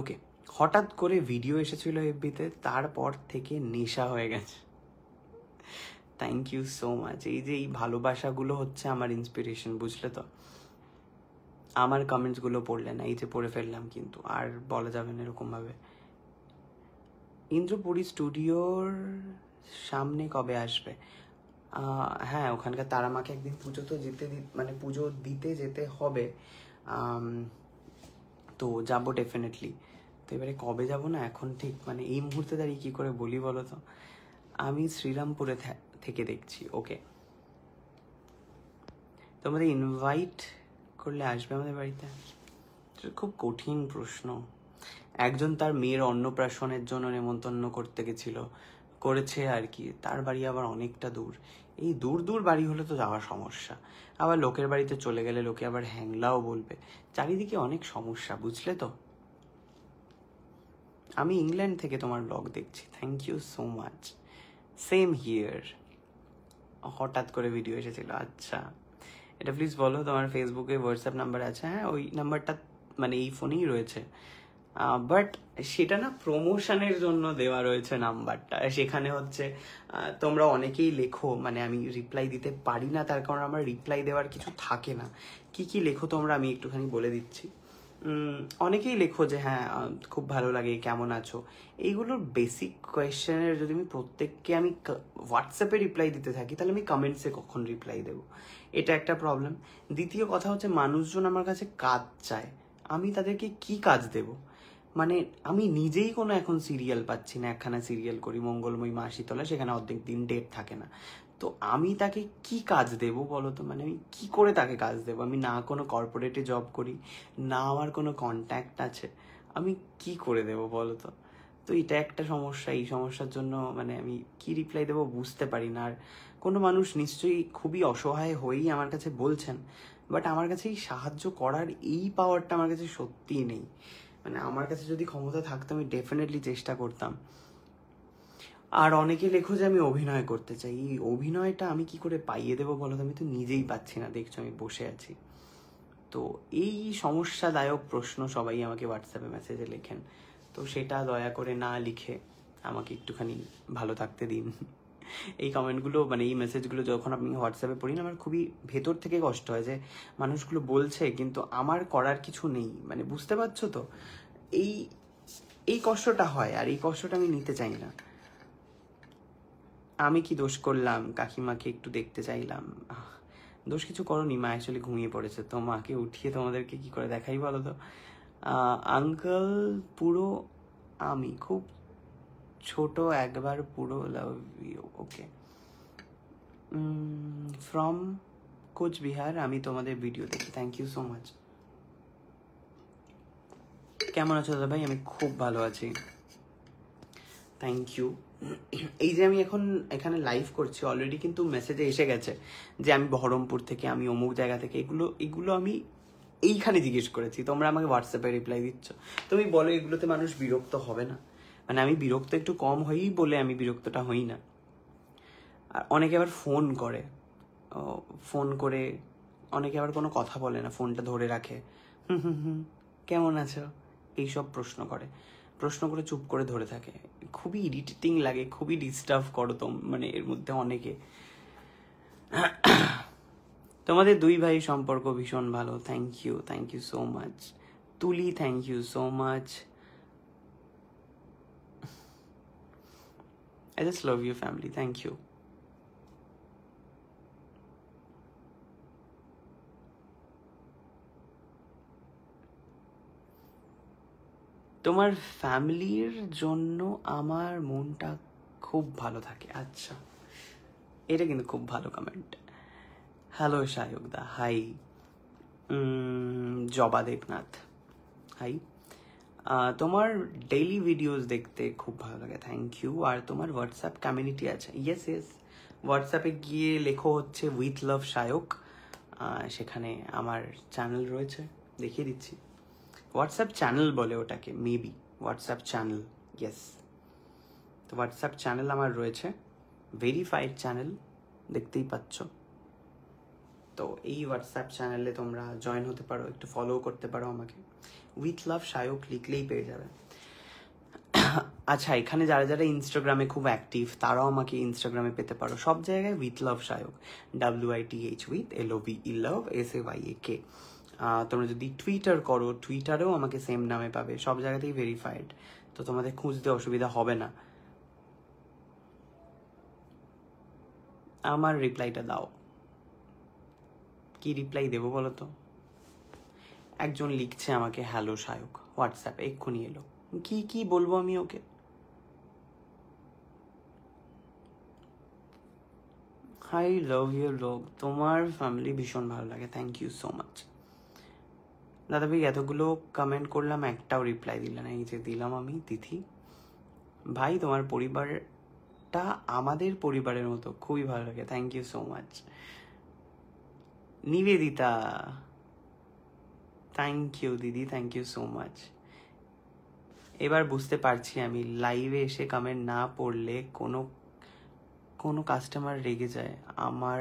ওকে হঠাৎ করে ভিডিও এসেছিল এফবিতে তারপর থেকে নেশা হয়ে গেছে থ্যাংক ইউ সো মাচ এই যে এই ভালোবাসাগুলো হচ্ছে আমার ইন্সপিরেশন বুঝলে তো আমার কমেন্টসগুলো পড়লে না এই যে পড়ে ফেললাম কিন্তু আর বলা যাবে না এরকমভাবে ইন্দ্রপুরি স্টুডিওর সামনে কবে আসবে হ্যাঁ ওখানকার তারা মাকে একদিন পুজো তো যেতে মানে পুজো দিতে যেতে হবে তো যাবো ডেফিনেটলি তো এবারে কবে যাব না এখন ঠিক মানে এই মুহূর্তে দাঁড়িয়ে কী করে বলি বলো তো আমি শ্রীরামপুরে থেকে দেখছি ওকে তোমাদের ইনভাইট করলে আসবে আমাদের বাড়িতে খুব কঠিন প্রশ্ন একজন তার মেয়ের অন্নপ্রাশনের জন্য নেমন্তন্ন করতে গেছিল করেছে আর কি তার বাড়ি আবার অনেকটা দূর এই দূর দূর বাড়ি হলে তো যাওয়ার সমস্যা আবার লোকের বাড়িতে চলে গেলে লোকে আবার হ্যাংলাও বলবে চারিদিকে অনেক সমস্যা বুঝলে তো আমি ইংল্যান্ড থেকে তোমার ব্লগ দেখছি thank you so much same here হঠাৎ করে ভিডিও এসেছিল আচ্ছা এটা প্লিজ বলো তোমার ফেসবুকে হোয়াটসঅ্যাপ নাম্বার আছে হ্যাঁ ওই নাম্বারটা মানে এই ফোনেই রয়েছে বাট সেটা না প্রমোশনের জন্য দেওয়া রয়েছে নাম্বারটা সেখানে হচ্ছে তোমরা অনেকেই লেখো মানে আমি রিপ্লাই দিতে পারি না তার কারণ আমার রিপ্লাই দেওয়ার কিছু থাকে না কি কি লেখো তোমরা আমি একটুখানি বলে দিচ্ছি অনেকেই লেখো যে হ্যাঁ খুব ভালো লাগে কেমন আছো এইগুলোর বেসিক কোয়েশ্চেনের যদি আমি প্রত্যেককে আমি হোয়াটসঅ্যাপে রিপ্লাই দিতে থাকি তাহলে আমি কমেন্টসে কখন রিপ্লাই দেবো এটা একটা প্রবলেম দ্বিতীয় কথা হচ্ছে মানুষজন আমার কাছে কাজ চায় আমি তাদেরকে কি কাজ দেবো মানে আমি নিজেই কোনো এখন সিরিয়াল পাচ্ছি না একখানা সিরিয়াল করি মঙ্গলময়ী মা শীতলা সেখানে অর্ধেক দিন ডেট থাকে না তো আমি তাকে কি কাজ দেব বলো তো মানে আমি কী করে তাকে কাজ দেব আমি না কোনো কর্পোরেটে জব করি না আমার কোনো কন্ট্যাক্ট আছে আমি কি করে দেব বলো তো তো এটা একটা সমস্যা এই সমস্যার জন্য মানে আমি কি রিপ্লাই দেবো বুঝতে পারি না আর কোনো মানুষ নিশ্চয়ই খুবই অসহায় হয়েই আমার কাছে বলছেন বাট আমার কাছে এই সাহায্য করার এই পাওয়ারটা আমার কাছে সত্যিই নেই মানে আমার কাছে যদি ক্ষমতা থাকতো আমি ডেফিনেটলি চেষ্টা করতাম আর অনেকে লেখো যে আমি অভিনয় করতে চাই এই অভিনয়টা আমি কি করে পাইয়ে দেবো বলো আমি তো নিজেই পাচ্ছি না দেখছো আমি বসে আছি তো এই সমস্যাদায়ক প্রশ্ন সবাই আমাকে হোয়াটসঅ্যাপে মেসেজে লেখেন তো সেটা দয়া করে না লিখে আমাকে একটুখানি ভালো থাকতে দিন এই কমেন্টগুলো মানে এই মেসেজগুলো যখন আমি হোয়াটসঅ্যাপে পড়ি না আমার খুবই ভেতর থেকে কষ্ট হয় যে মানুষগুলো বলছে কিন্তু আমার করার কিছু নেই মানে বুঝতে পারছো তো এই এই কষ্টটা হয় আর এই কষ্টটা আমি নিতে চাই না আমি কি দোষ করলাম কাকিমাকে একটু দেখতে চাইলাম দোষ কিছু করোনি মা অ্যাকচুয়ালি ঘুমিয়ে পড়েছে তো মাকে উঠিয়ে তোমাদেরকে কি করে দেখাই বলো তো আঙ্কল পুরো আমি খুব ছোট একবার পুরো love you okay from Coochbehar আমি তোমাদের ভিডিও দেখি থ্যাংক ইউ সো মাচ কেমন আছো দাদা ভাই আমি খুব ভালো আছি থ্যাংক ইউ এই যে আমি এখন এখানে লাইভ করছি অলরেডি কিন্তু মেসেজে এসে গেছে যে আমি বহরমপুর থেকে আমি অমুক জায়গা থেকে এগুলো এগুলো আমি এইখানে জিজ্ঞেস করেছি তোমরা আমাকে হোয়াটসঅ্যাপে রিপ্লাই দিচ্ছ তুমি বলো এগুলোতে মানুষ বিরক্ত হবে না মানে আমি বিরক্ত একটু কম হই বলে আমি বিরক্তটা হই না আর অনেকে আবার ফোন করে ফোন করে অনেকে আবার কোনো কথা বলে না ফোনটা ধরে রাখে হুম হুম হুম কেমন আছো এইসব প্রশ্ন করে প্রশ্ন করে চুপ করে ধরে থাকে খুবই ইরিটেটিং লাগে খুবই ডিস্টার্ব করো তো মানে এর মধ্যে অনেকে তোমাদের দুই ভাই সম্পর্ক ভীষণ ভালো thank you thank you so much Tuli thank you so much I just love you, family. Thank you. তোমার ফ্যামিলির জন্য আমার মনটা খুব ভালো থাকে আচ্ছা এটা কিন্তু খুব ভালো কমেন্ট হ্যালো সায়কদা হাই জবা দেবনাথ হাই তোমার ডেইলি ভিডিওস দেখতে খুব ভালো লাগে থ্যাংক ইউ আর তোমার হোয়াটসঅ্যাপ কমিউনিটি আছে ইয়েস ইয়েস হোয়াটসঅ্যাপে গিয়ে লেখো হচ্ছে উইথ লাভ সায়ক সেখানে আমার চ্যানেল রয়েছে দেখিয়ে দিচ্ছি হোয়াটসঅ্যাপ চ্যানেল বলে ওটাকে মেবি হোয়াটসঅ্যাপ চ্যানেল ইয়েস তো হোয়াটসঅ্যাপ চ্যানেল আমার রয়েছে ভেরিফাইড চ্যানেল দেখতেই পাচ্ছ তো এই হোয়াটসঅ্যাপ চ্যানেলে তোমরা জয়েন হতে পারো একটু ফলো করতে পারো আমাকে উইথ লাভ সায়ক লিখলেই পেয়ে যাবে আচ্ছা এখানে যারা যারা ইনস্টাগ্রামে খুব অ্যাক্টিভ তারাও আমাকে ইনস্টাগ্রামে পেতে পারো সব জায়গায় with love Sayak W I T H with L O B E love S A Y A K তোমরা যদি টুইটার করো টুইটারেও আমাকে সেম নামে পাবে সব জায়গাতেই ভেরিফাইড তো তোমাদের খুঁজতে অসুবিধা হবে না আমার রিপ্লাইটা দাও কি রিপ্লাই দেবো বলো তো একজন লিখছে আমাকে হ্যালো সায়ক হোয়াটসঅ্যাপে এক্ষুনি এলো কি কি বলবো আমি ওকে হাই লাভ ইউর লোক তোমার ফ্যামিলি ভীষণ ভালো লাগে থ্যাংক ইউ সো মাচ দাদা ভাই এতগুলো কমেন্ট করলাম একটাও রিপ্লাই দিলে না এই যে দিলাম আমি তিথি ভাই তোমার পরিবারটা আমাদের পরিবারের মতো খুবই ভালো লাগে thank you so much Nivedita thank you দিদি থ্যাংক ইউ সো মাচ এবার বুঝতে পারছি আমি লাইভে এসে কামেন্ট না পড়লে কোনো কোনো কাস্টমার রেগে যায় আমার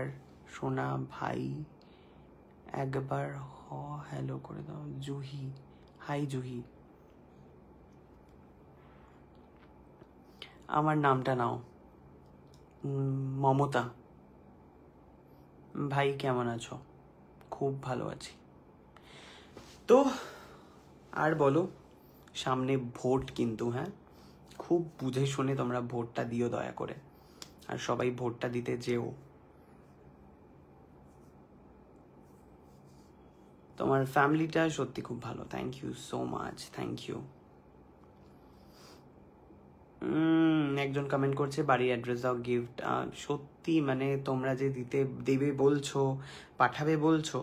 সোনা ভাই একবার হ হ্যালো করে দাও জুহি হাই জুহি আমার নামটা নাও মমতা ভাই কেমন আছো খুব ভালো আছি তো আর বলো সামনে ভোট কিন্তু হ্যাঁ খুব বুঝে শুনে তোমরা ভোটটা দিও দয়া করে আর সবাই ভোটটা দিতে যেও তোমার ফ্যামিলিটা সত্যি খুব ভালো thank you so much thank you একজন কমেন্ট করছে বাড়ির অ্যাড্রেস দাও গিফট সত্যি মানে তোমরা যে দিতে দেবে বলছো পাঠাবে বলছো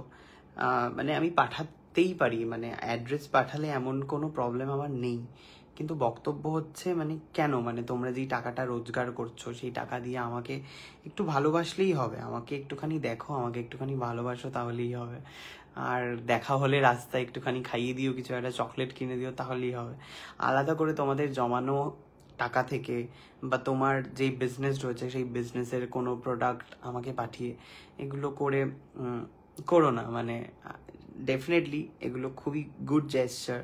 মানে আমি পাঠাতেই পারি মানে অ্যাড্রেস পাঠালে এমন কোনো প্রবলেম আমার নেই কিন্তু বক্তব্য হচ্ছে মানে কেন মানে তোমরা যেই টাকাটা রোজগার করছো সেই টাকা দিয়ে আমাকে একটু ভালোবাসলেই হবে আমাকে একটুখানি দেখো আমাকে একটুখানি ভালোবাসো তাহলেই হবে আর দেখা হলে রাস্তায় একটুখানি খাইয়ে দিও কিছু একটা চকলেট কিনে দিও তাহলেই হবে আলাদা করে তোমাদের জমানো টাকা থেকে বা তোমার যেই বিজনেস রয়েছে সেই বিজনেসের কোনো প্রোডাক্ট আমাকে পাঠিয়ে এগুলো করে করো না মানে ডেফিনেটলি এগুলো খুবই গুড জেস্টার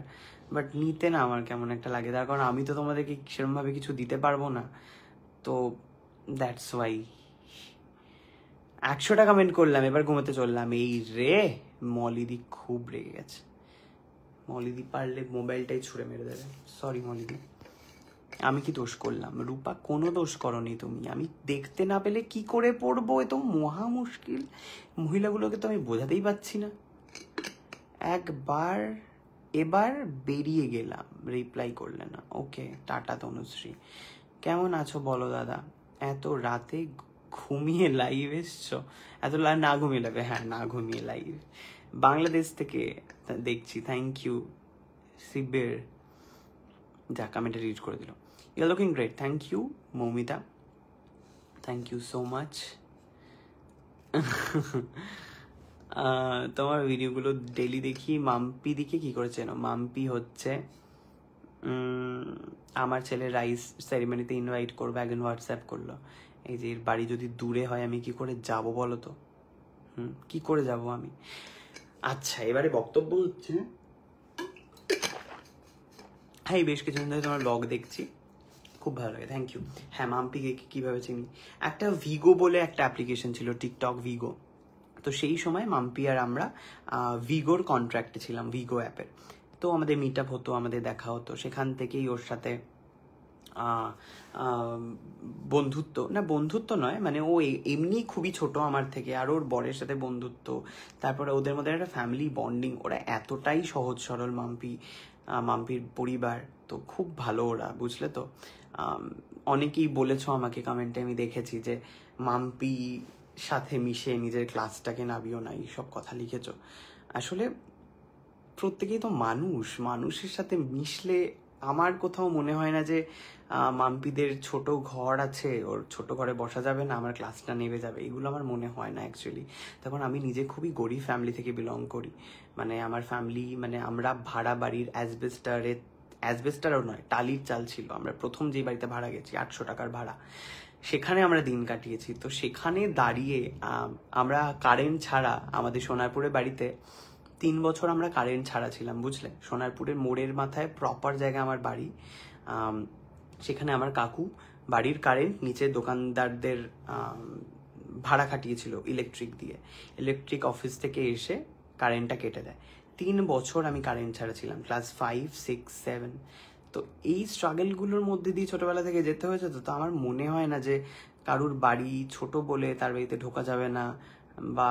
বাট নিতে না আমার কেমন একটা লাগে তার কারণ আমি তো তোমাদেরকে সেরমভাবে কিছু দিতে পারবো না তো দ্যাটস ওয়াই একশো টাকা কমেন্ট করলাম এবার ঘুমোতে চললাম এই রে মলিদি খুব রেগে গেছে মলিদি পারলে মোবাইলটাই ছুঁড়ে মেরে দেবে সরি মলিদি আমি কি দোষ করলাম রূপা কোনো দোষ করনি তুমি আমি দেখতে না পেলে কি করে পড়বো এত মহা মুশকিল মহিলাগুলোকে তো আমি বোঝাতেই পারছি না একবার এবার বেরিয়ে গেলাম রিপ্লাই করলে না ওকে টাটা তনুশ্রী কেমন আছো বলো দাদা এত রাতে ঘুমিয়ে লাইভ এসছ এত না ঘুমিয়ে লাগবে হ্যাঁ না ঘুমিয়ে লাইভ বাংলাদেশ থেকে দেখছি থ্যাংক ইউ শিবের যা কমেন্টে রিড করে দিল you are looking great thank you Moumita thank you so much তোমার ভিডিওগুলো ডেলি দেখি মাম্পি দিকে কি করে চেনো মাম্পি হচ্ছে আমার ছেলে রাইস সেরিমনিতে ইনভাইট করবো একজন হোয়াটসঅ্যাপ করলো এই যে এর বাড়ি যদি দূরে হয় আমি কি করে যাব বলো তো হুম কী করে যাব আমি আচ্ছা এবারে বক্তব্য হচ্ছে হ্যাঁ এই বেশ কিছুদিন ধরে তোমার ব্লগ দেখছি খুব ভালো লাগে থ্যাংক ইউ হ্যাঁ মাম্পিকে কীভাবে চিনি একটা ভিগো বলে একটা অ্যাপ্লিকেশন ছিল টিকটক ভিগো তো সেই সময় মাম্পি আর আমরা ভিগোর কন্ট্রাক্টে ছিলাম ভিগো অ্যাপের তো আমাদের মিট আপ হতো আমাদের দেখা হতো সেখান থেকেই ওর সাথে বন্ধুত্ব না বন্ধুত্ব নয় মানে ও এমনি খুবই ছোট আমার থেকে আর ওর বরের সাথে বন্ধুত্ব তারপরে ওদের মধ্যে একটা ফ্যামিলি বন্ডিং ওরা এতটাই সহজ সরল মাম্পি মাম্পির পরিবার তো খুব ভালো ওরা বুঝলে তো অনেকেই বলেছ আমাকে কমেন্টে আমি দেখেছি যে মাম্পি সাথে মিশে নিজের ক্লাসটাকে নাবিও না এইসব কথা লিখেছ আসলে প্রত্যেকেই তো মানুষ মানুষের সাথে মিশলে আমার কোথাও মনে হয় না যে মাম্পিদের ছোট ঘর আছে ওর ছোট ঘরে বসা যাবে না আমার ক্লাসটা নেবে যাবে এগুলো আমার মনে হয় না অ্যাকচুয়ালি তখন আমি নিজে খুবই গরিব ফ্যামিলি থেকে বিলং করি মানে আমার ফ্যামিলি মানে আমরা ভাড়া বাড়ির অ্যাসবেস্টারে অ্যাসবেস্টারও নয় টালির চাল ছিল আমরা প্রথম যে বাড়িতে ভাড়া গেছি আটশো টাকার ভাড়া সেখানে আমরা দিন কাটিয়েছি তো সেখানে দাঁড়িয়ে আমরা কারেন্ট ছাড়া আমাদের সোনারপুরের বাড়িতে তিন বছর আমরা কারেন্ট ছাড়া ছিলাম বুঝলে সোনারপুরের মোড়ের মাথায় প্রপার জায়গা আমার বাড়ি সেখানে আমার কাকু বাড়ির কারেন্ট নিচে দোকানদারদের ভাড়া খাটিয়েছিল ইলেকট্রিক দিয়ে ইলেকট্রিক অফিস থেকে এসে কারেন্টটা কেটে দেয় তিন বছর আমি কারেন্ট ছাড়া ছিলাম ক্লাস ফাইভ সিক্স সেভেন তো এই স্ট্রাগেলগুলোর মধ্যে দিয়ে ছোটোবেলা থেকে যেতে হয়েছে তো তো আমার মনে হয় না যে কারুর বাড়ি ছোট বলে তার বাড়িতে ঢোকা যাবে না বা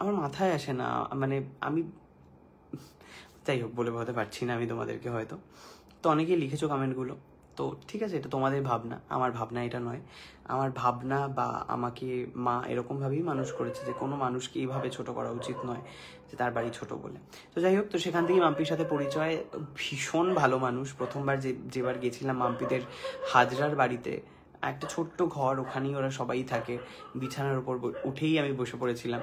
আমার মাথায় আসে না মানে আমি যাই হোক বলে বলতে পারছি না আমি তোমাদেরকে হয়তো তো অনেকেই লিখেছো কমেন্টগুলো তো ঠিক আছে এটা তোমাদের ভাবনা আমার ভাবনা এটা নয় আমার ভাবনা বা আমাকে মা এরকমভাবেই মানুষ করেছে যে কোনো মানুষকে এইভাবে ছোট করা উচিত নয় যে তার বাড়ি ছোট বলে তো যাই হোক তো সেখান থেকে মাম্পির সাথে পরিচয় ভীষণ ভালো মানুষ প্রথমবার যে যেবার গেছিলাম মাম্পিদের হাজরার বাড়িতে একটা ছোট্ট ঘর ওখানেই ওরা সবাই থাকে বিছানার উপর উঠেই আমি বসে পড়েছিলাম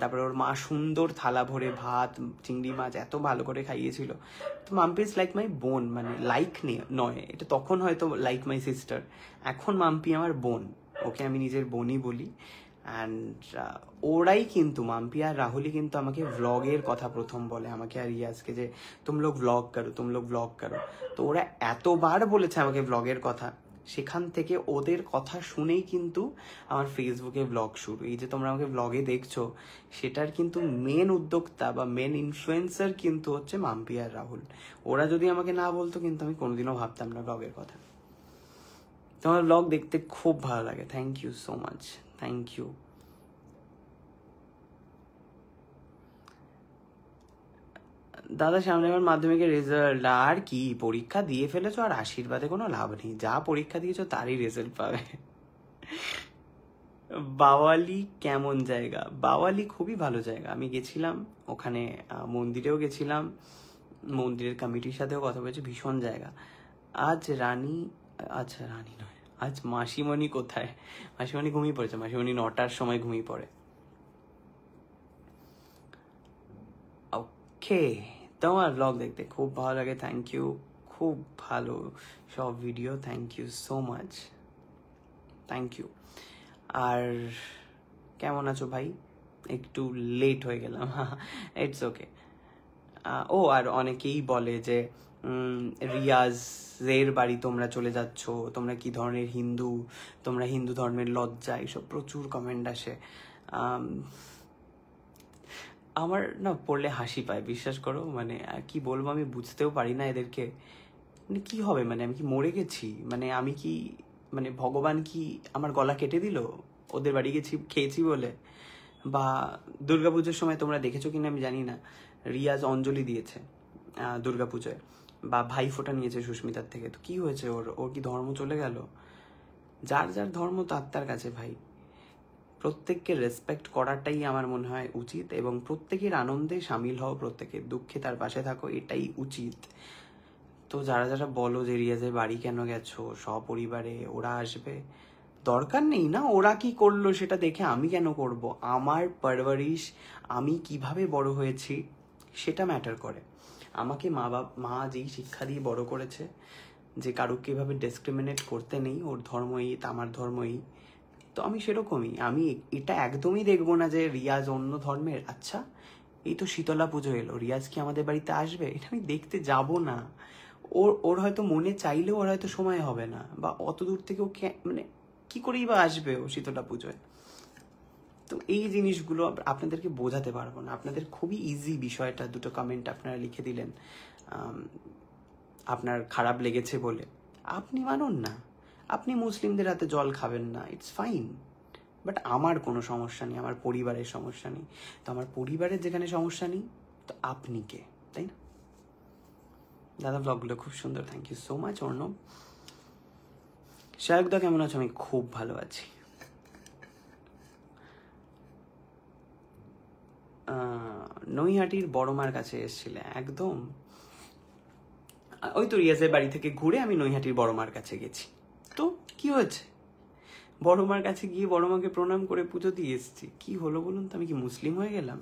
তারপরে ওর মা সুন্দর থালা ভরে ভাত চিংড়ি মাছ এত ভালো করে খাইয়েছিল তো মাম্পি ইজ লাইক মাই বোন মানে লাইক নয় এটা তখন হয়তো লাইক মাই সিস্টার এখন মাম্পি আমার বোন ওকে আমি নিজের বোনই বলি অ্যান্ড ওরাই কিন্তু মাম্পি আর রাহুলই কিন্তু আমাকে ভ্লগের কথা প্রথম বলে আমাকে আর ইয়াসকে যে তুমলোক ভ্লগ করো তুমলোক ভ্লগ করো তো ওরা এতবার বলেছে আমাকে ভ্লগের কথা সেখান থেকে ওদের কথা শুনেই কিন্তু আমার ফেসবুকে ব্লগ শুরু এই যে তোমরা আমাকে ব্লগে দেখছো সেটার কিন্তু মেন উদ্যোক্তা বা মেন ইনফ্লুয়েন্সার কিন্তু হচ্ছে মাম্পি আর রাহুল ওরা যদি আমাকে না বলতো কিন্তু আমি কোনোদিনও ভাবতাম না ব্লগের কথা তোমার ব্লগ দেখতে খুব ভালো লাগে thank you so much thank you দাদা সামনে আমার মাধ্যমিকের রেজাল্ট আর কি পরীক্ষা দিয়ে ফেলেছো আর আশীর্বাদে কোনো লাভ নেই যা পরীক্ষা দিয়েছো তারই রেজাল্ট পাবে বাওয়ালি কেমন জায়গা বাওয়ালি খুবই ভালো জায়গা আমি গেছিলাম ওখানে মন্দিরেও গেছিলাম মন্দিরের কমিটির সাথেও কথা বলেছি ভীষণ জায়গা আজ রানী আচ্ছা রানী নয় আজ মাসিমণি কোথায় মাসিমণি ঘুমিয়ে পড়েছে মাসিমণি নটার সময় ঘুমিয়ে পড়ে ওকে তোমার ব্লগ দেখতে খুব ভালো লাগে থ্যাংক ইউ খুব ভালো সব video thank you so much thank you আর কেমন আছো ভাই একটু লেট হয়ে গেলাম ইটস ওকে ও আর অনেকেই বলে যে রিয়াজের বাড়ি তোমরা চলে যাচ্ছ তোমরা কি ধরনের হিন্দু তোমরা হিন্দু ধর্মের লজ্জা এইসব প্রচুর কমেন্ট আসে আমার না পড়লে হাসি পায় বিশ্বাস করো মানে কি বলবো আমি বুঝতেও পারি না এদেরকে মানে কী হবে মানে আমি কি মরে গেছি মানে আমি কি মানে ভগবান কি আমার গলা কেটে দিল ওদের বাড়ি গেছি খেয়েছি বলে বা দুর্গাপুজোর সময় তোমরা দেখেছো কিনা আমি জানি না রিয়াজ অঞ্জলি দিয়েছে দুর্গাপুজোয় বা ভাই ফোটা নিয়েছে সুস্মিতার থেকে তো কি হয়েছে ওর ওর কি ধর্ম চলে গেল যার যার ধর্ম তো আত্মার কাছে ভাই প্রত্যেককে রেসপেক্ট করাটাই আমার মনে হয় উচিত এবং প্রত্যেকের আনন্দে সামিল হও প্রত্যেকের দুঃখে তার পাশে থাকো এটাই উচিত তো যারা যারা বলো যে রিয়াজের বাড়ি কেন গেছো সপরিবারে ওরা আসবে দরকার নেই না ওরা কি করলো সেটা দেখে আমি কেন করব আমার পারভারিশ আমি কিভাবে বড় হয়েছি সেটা ম্যাটার করে আমাকে মা বাবা মা যেই শিক্ষা দিয়ে বড় করেছে যে কারুকে এভাবে ডিসক্রিমিনেট করতে নেই ওর ধর্মই আমার ধর্মই তো আমি সেরকমই আমি এটা একদমই দেখবো না যে রিয়াজ অন্য ধর্মের আচ্ছা এই তো শীতলা পুজো এলো রিয়াজ কি আমাদের বাড়িতে আসবে এটা আমি দেখতে যাব না ওর ওর হয়তো মনে চাইলেও ওর হয়তো সময় হবে না বা অত দূর থেকেও মানে কি করেই বা আসবে ও শীতলা পুজোয় তো এই জিনিসগুলো আপনাদেরকে বোঝাতে পারবো না আপনাদের খুবই ইজি বিষয়টা দুটো কমেন্ট আপনারা লিখে দিলেন আপনার খারাপ লেগেছে বলে আপনি মানুন না আপনি মুসলিমদের হাতে জল খাবেন না ইটস ফাইন বাট আমার কোনো সমস্যা নেই আমার পরিবারের সমস্যা নেই তো আমার পরিবারের যেখানে সমস্যা নেই তো আপনি কে তাই না দাদা ব্লগগুলো খুব সুন্দর thank you so much Arnab শায়কদা কেমন আছো আমি খুব ভালো আছি নৈহাটির বড়মার কাছে এসেছিলে একদম ওই তো রিয়াজের বাড়ি থেকে ঘুরে আমি নৈহাটির বড়মার কাছে গেছি তো কি হয়েছে বড় মার কাছে গিয়ে বড় মাকে প্রণাম করে পুজো দিয়ে এসছি কি হলো বলুন তো আমি কি মুসলিম হয়ে গেলাম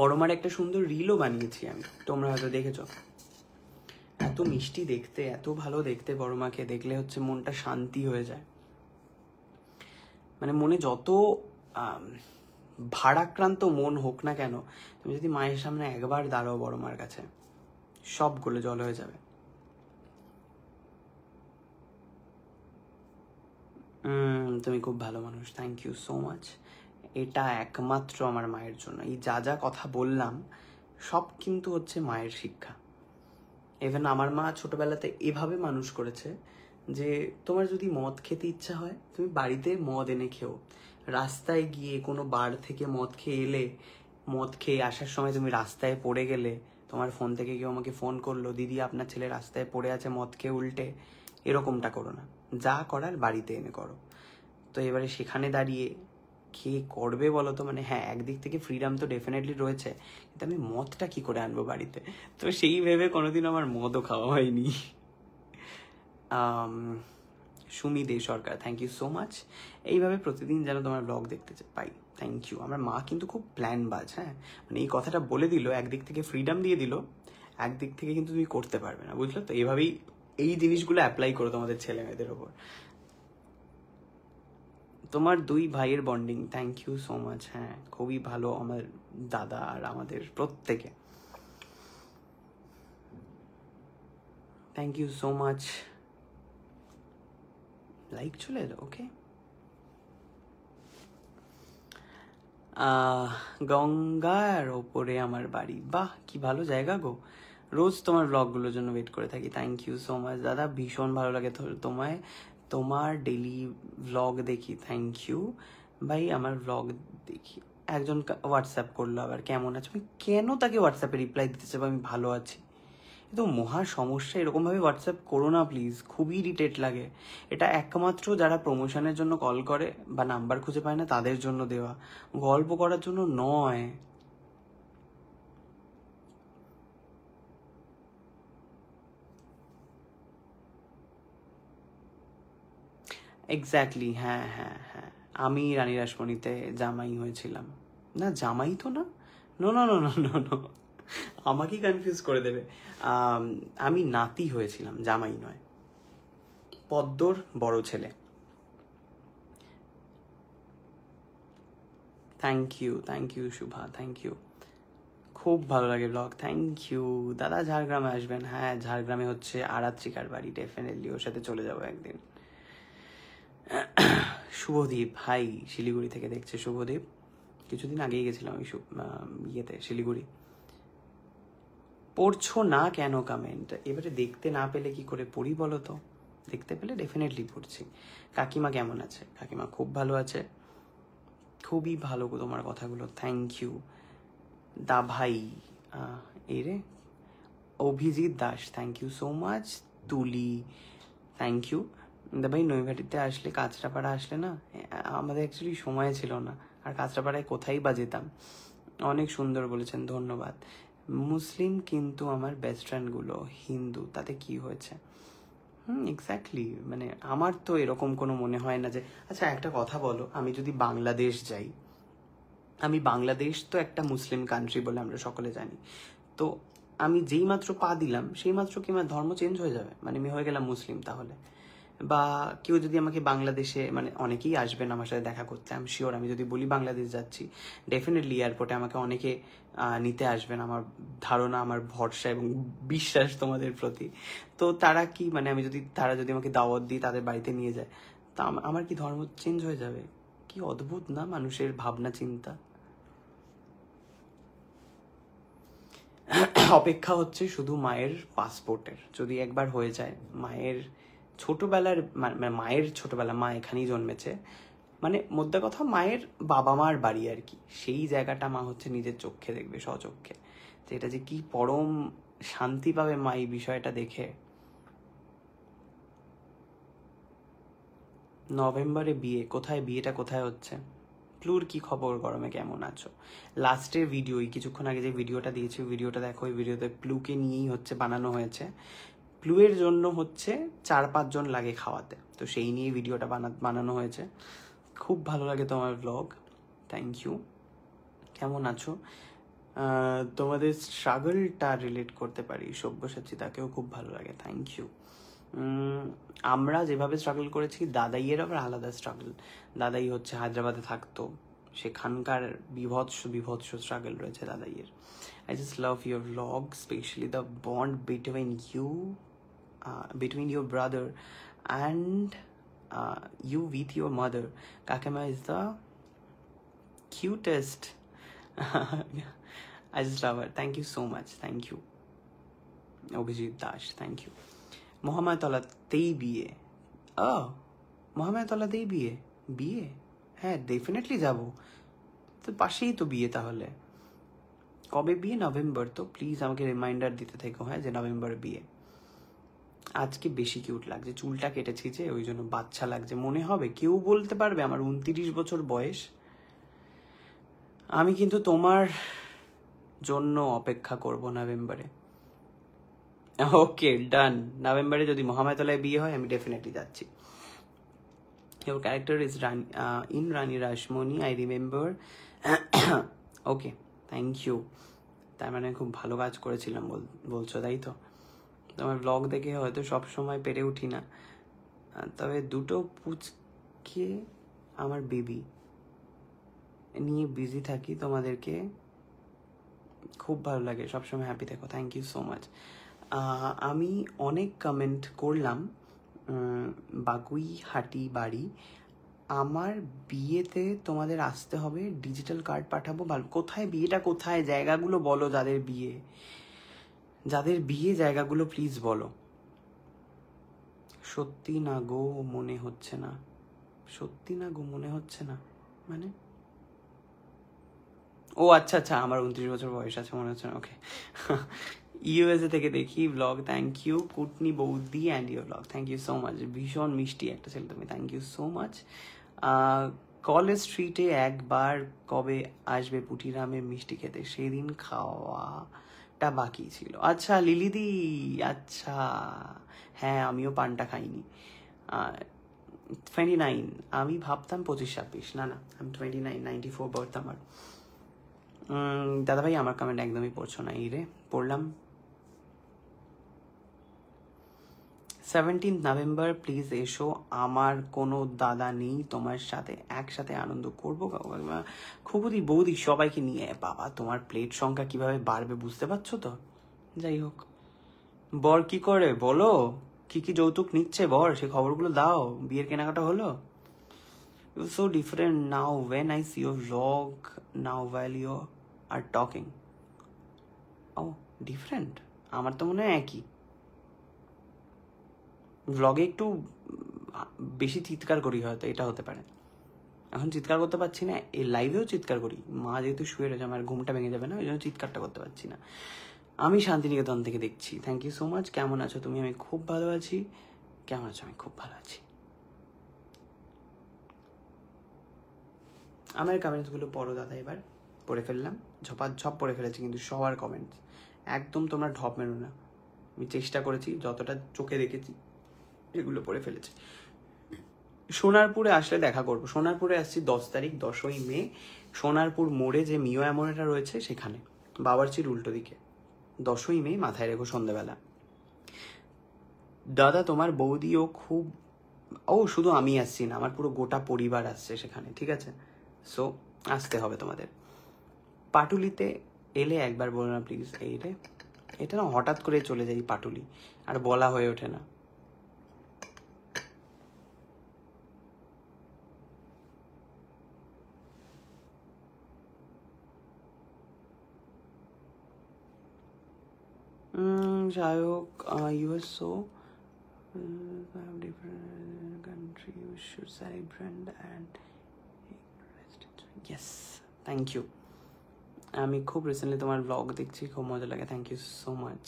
বড় মার একটা সুন্দর রিলও বানিয়েছি আমি তোমরা হয়তো দেখেছ এত মিষ্টি দেখতে এত ভালো দেখতে বড় মাকে দেখলে হচ্ছে মনটা শান্তি হয়ে যায় মানে মনে যত ভারাক্রান্ত মন হোক না কেন তুমি যদি মায়ের সামনে একবার দাঁড়াও বড় মার কাছে সব গলে জল হয়ে যাবে তুমি খুব ভালো মানুষ থ্যাংক ইউ সো মাচ এটা একমাত্র আমার মায়ের জন্য এই যা যা কথা বললাম সব কিন্তু হচ্ছে মায়ের শিক্ষা ইভেন আমার মা ছোটবেলাতে এভাবে মানুষ করেছে যে তোমার যদি মদ খেতে ইচ্ছা হয় তুমি বাড়িতে মদ এনে খেও রাস্তায় গিয়ে কোনো বার থেকে মদ খেয়ে এলে মদ খেয়ে আসার সময় তুমি রাস্তায় পড়ে গেলে তোমার ফোন থেকে কেউ আমাকে ফোন করলো দিদি আপনার ছেলে রাস্তায় পড়ে আছে মদ খেয়ে উল্টে এরকমটা করো না যা করার বাড়িতে এনে করো তো এবারে সেখানে দাঁড়িয়ে কে করবে বলো তো মানে হ্যাঁ একদিক থেকে ফ্রিডম তো ডেফিনেটলি রয়েছে কিন্তু আমি মদটা কি করে আনবো বাড়িতে তো সেই ভেবে কোনোদিন আমার মদও খাওয়া হয়নি Sumi De Sarkar thank you so much এইভাবে প্রতিদিন যেন তোমার ব্লগ দেখতে পাই থ্যাংক ইউ আমার মা কিন্তু খুব প্ল্যানবাজ হ্যাঁ মানে এই কথাটা বলে দিল একদিক থেকে ফ্রিডম দিয়ে দিল একদিক থেকে কিন্তু তুমি করতে পারবে না বুঝলো তো এভাবেই এই জিনিসগুলো অ্যাপ্লাই করো তোমাদের ছেলে মেয়েদের ওপর তোমার দুই ভাইয়ের bonding thank you so much হ্যাঁ খুবই ভালো আমার দাদা আর আমাদের প্রত্যেকে thank you so much like চলে এলো ওকে গঙ্গার ওপরে আমার বাড়ি বাহ কি ভালো জায়গা গো রোজ তোমার ব্লগগুলোর জন্য ওয়েট করে থাকি থ্যাংক ইউ সো মাচ দাদা ভীষণ ভালো লাগে তোমায় তোমার ডেলি ব্লগ দেখি থ্যাংক ইউ ভাই আমার ব্লগ দেখি একজন হোয়াটসঅ্যাপ করলো আবার কেমন আছে আমি কেন তাকে হোয়াটসঅ্যাপে রিপ্লাই দিতে চাবো আমি ভালো আছি কিন্তু মহা সমস্যা এরকমভাবে হোয়াটসঅ্যাপ করো না প্লিজ খুবই ইরিটেট লাগে এটা একমাত্র যারা প্রমোশনের জন্য কল করে বা নাম্বার খুঁজে পায় না তাদের জন্য দেওয়া গল্প করার জন্য নয় এক্স্যাক্টলি হ্যাঁ হ্যাঁ হ্যাঁ আমি রানী রাসমণিতে জামাই হয়েছিলাম না জামাই তো না no no no no no আমাকেই কনফিউজ করে দেবে আমি নাতি হয়েছিলাম জামাই নয় পদ্মর বড় ছেলে thank you thank you Shubha thank you খুব ভালো লাগে ব্লগ থ্যাংক ইউ দাদা ঝাড়গ্রামে আসবেন হ্যাঁ ঝাড়গ্রামে হচ্ছে আরাত্রিকার বাড়ি ডেফিনেটলি ওর সাথে চলে যাবো একদিন শুভদীপ হাই শিলিগুড়ি থেকে দেখছে শুভদীপ কিছুদিন আগেই গেছিলাম আমি ইয়েতে শিলিগুড়ি পড়ছো না কেন কমেন্ট এবারে দেখতে না পেলে কি করে পড়ি বলো তো দেখতে পেলে ডেফিনেটলি পড়ছি কাকিমা কেমন আছে কাকিমা খুব ভালো আছে খুবই ভালো তোমার কথাগুলো থ্যাংক ইউ দা ভাই এই রে Abhijit Das thank you so much Tuli thank you দা ভাই নৈভাটিতে আসলে কাঁচরাপাড়া আসলে না আমাদের অ্যাকচুয়ালি সময় ছিল না আর কাঁচরাপাড়ায় কোথায় বা যেতাম অনেক সুন্দর বলেছেন ধন্যবাদ মুসলিম কিন্তু আমার বেস্ট ফ্রেন্ডগুলো হিন্দু তাতে কি হয়েছে হুম এক্স্যাক্টলি মানে আমার তো এরকম কোনো মনে হয় না যে আচ্ছা একটা কথা বলো আমি যদি বাংলাদেশ যাই আমি বাংলাদেশ তো একটা মুসলিম কান্ট্রি বলে আমরা সকলে জানি তো আমি যেই মাত্র পা দিলাম সেই মাত্র কি আমার ধর্ম চেঞ্জ হয়ে যাবে মানে আমি হয়ে গেলাম মুসলিম তাহলে বা কেউ যদি আমাকে বাংলাদেশে মানে অনেকেই আসবেন আমার সাথে দেখা করতে আমি শিওর আমি যদি বলি বাংলাদেশ যাচ্ছি ডেফিনেটলি এয়ারপোর্টে আমাকে অনেকে নিতে আসবেন আমার ধারণা আমার ভরসা এবং বিশ্বাস তোমাদের প্রতি তো তারা কি মানে আমি যদি তারা যদি আমাকে দাওয়াত দিই তাদের বাড়িতে নিয়ে যায় তা আমার কি ধর্ম চেঞ্জ হয়ে যাবে কি অদ্ভুত না মানুষের ভাবনা চিন্তা অপেক্ষা হচ্ছে শুধু মায়ের পাসপোর্টের যদি একবার হয়ে যায় মায়ের ছোটবেলার মানে মায়ের ছোটবেলা মা এখানেই জন্মেছে মানে মোদ্দা কথা মায়ের বাবা মার বাড়ি আর কি সেই জায়গাটা মা হচ্ছে নিজের চোখে দেখবে স্বচক্ষে যে এটা যে কি পরম শান্তি পাবে মা এই বিষয়টা দেখে নভেম্বরে বিয়ে কোথায় বিয়েটা কোথায় হচ্ছে প্লুর কি খবর গরমে কেমন আছো লাস্টের ভিডিও এই কিছুক্ষণ আগে যে ভিডিওটা দিয়েছি ভিডিওটা দেখো ওই ভিডিওতে প্লুকে নিয়েই হচ্ছে বানানো হয়েছে প্লুয়ের জন্য হচ্ছে চার পাঁচজন লাগে খাওয়াতে তো সেই নিয়ে ভিডিওটা বানা বানানো হয়েছে খুব ভালো লাগে তোমার ব্লগ থ্যাংক ইউ কেমন আছো তোমাদের স্ট্রাগলটা রিলেট করতে পারি সব্যসাচী তাকেও খুব ভালো লাগে থ্যাংক ইউ আমরা যেভাবে স্ট্রাগল করেছি দাদাইয়ের আবার আলাদা স্ট্রাগল দাদাই হচ্ছে হায়দ্রাবাদে থাকতো সেখানকার বিভৎস বিভৎস স্ট্রাগল রয়েছে দাদাইয়ের I just love your blog specially the bond between you between your brother and uh, you with your mother kakema is the cutest i just love her thank you so much thank you obhijit dash thank you Mohammed mohammad alatei ba oh Mohammed mohammad alatei ba ba হ্যাঁ definitely যাব তো পাশেই তো বিয়ে তাহলে কবে বিয়ে November তো প্লিজ আমাকে রিমাইন্ডার দিতে থেকো হ্যাঁ যে নভেম্বর বিয়ে আজকে বেশি কিউট লাগছে চুলটা কেটেছি যে ওই জন্য বাচ্চা লাগছে মনে হবে কেউ বলতে পারবে আমার উনতিরিশ বছর বয়স আমি কিন্তু তোমার জন্য অপেক্ষা করব নভেম্বরে ওকে ডান নভেম্বরে যদি মহামায়তলায় বিয়ে হয় আমি ডেফিনেটলি যাচ্ছি your character is Rani in Rani Rashmoni I remember okay thank you তার মানে খুব ভালো কাজ করেছিলাম বলছো তাই তো তোমার ব্লগ দেখে হয়তো সব সময় পেরে উঠি না তবে দুটো পুচকে আমার বেবি নিয়ে বিজি থাকি তোমাদেরকে খুব ভালো লাগে সবসময় হ্যাপি থাকো থ্যাংক ইউ সো মাচ আমি অনেক কমেন্ট করলাম হাটি বাড়ি আমার বিয়েতে তোমাদের আসতে হবে ডিজিটাল কার্ড পাঠাবো ভালো কোথায় বিয়েটা কোথায় জায়গাগুলো বলো যাদের বিয়ে যাদের বিয়ে জায়গাগুলো প্লিজ বলো সত্যি না গো মনে হচ্ছে না সত্যি না গো মনে হচ্ছে না মানে ও আচ্ছা আচ্ছা আমার উনত্রিশ বছর বয়স আছে মনে হচ্ছে না ওকে ইউএসএ থেকে দেখি ব্লগ থ্যাংক ইউ কুটনি বৌদি and you blog thank you so much ভীষণ মিষ্টি একটা ছেলে তুমি thank you so much college স্ট্রিটে একবার কবে আসবে পুটিরামে মিষ্টি খেতে সেদিন খাওয়া পানটা বাকি ছিল আচ্ছা লিলিদি আচ্ছা হ্যাঁ আমিও পানটা খাইনি টোয়েন্টি নাইন আমি ভাবতাম পঁচিশ ছাব্বিশ না না আমি twenty nine ninety four birth আমার দাদাভাই আমার কমেন্ট একদমই পড়ছো না এই রে পড়লাম সেভেন্টিন্থ নভেম্বর প্লিজ এসো আমার কোনো দাদা নেই তোমার সাথে একসাথে আনন্দ করবো খুবই বৌদি সবাইকে নিয়ে বাবা তোমার প্লেট সংখ্যা কিভাবে বাড়বে বুঝতে পারছো তো যাই হোক বর কি করে বলো কি কি যৌতুক নিচ্ছে বর সে খবরগুলো দাও বিয়ের কেনাকাটা হলো you so different now when I see your log now well you are talking oh different আমার তো মনে হয় একই ব্লগে একটু বেশি চিৎকার করি হয়তো এটা হতে পারে এখন চিৎকার করতে পারছি না এই লাইভেও চিৎকার করি মা যেহেতু শুয়ে রয়েছে আমার ঘুমটা ভেঙে যাবে না ওই জন্য চিৎকারটা করতে পারছি না আমি শান্তিনিকেতন থেকে দেখছি থ্যাংক ইউ সো মাচ কেমন আছো তুমি আমি খুব ভালো আছি কেমন আছো আমি খুব ভালো আছি আমার কমেন্টসগুলো পড়ো দাদা এবার পড়ে ফেললাম ঝপাত ঝপ পড়ে ফেলেছি কিন্তু সবার কমেন্টস একদম তোমরা ঢপ মেরো না আমি চেষ্টা করেছি যতটা চোখে দেখেছি এগুলো পরে ফেলেছে সোনারপুরে আসলে দেখা করবো সোনারপুরে আসছি দশ তারিখ দশই মে সোনারপুর মোড়ে যে মিও অ্যামোনাটা রয়েছে সেখানে বাবারচির উল্টো দিকে দশই মে মাথায় রেখো সন্ধ্যাবেলা দাদা তোমার বৌদিও খুব ও শুধু আমি আসছি না আমার পুরো গোটা পরিবার আসছে সেখানে ঠিক আছে সো আসতে হবে তোমাদের পাটুলিতে এলে একবার বলো না প্লিজ এই রে এটা না হঠাৎ করে চলে যাই পাটুলি আর বলা হয়ে ওঠে না যাই হোক you are so have different country. You should celebrate and yes, thank you. আমি খুব রিসেন্টলি তোমার ব্লগ দেখছি খুব মজা লাগে থ্যাংক ইউ সো মাচ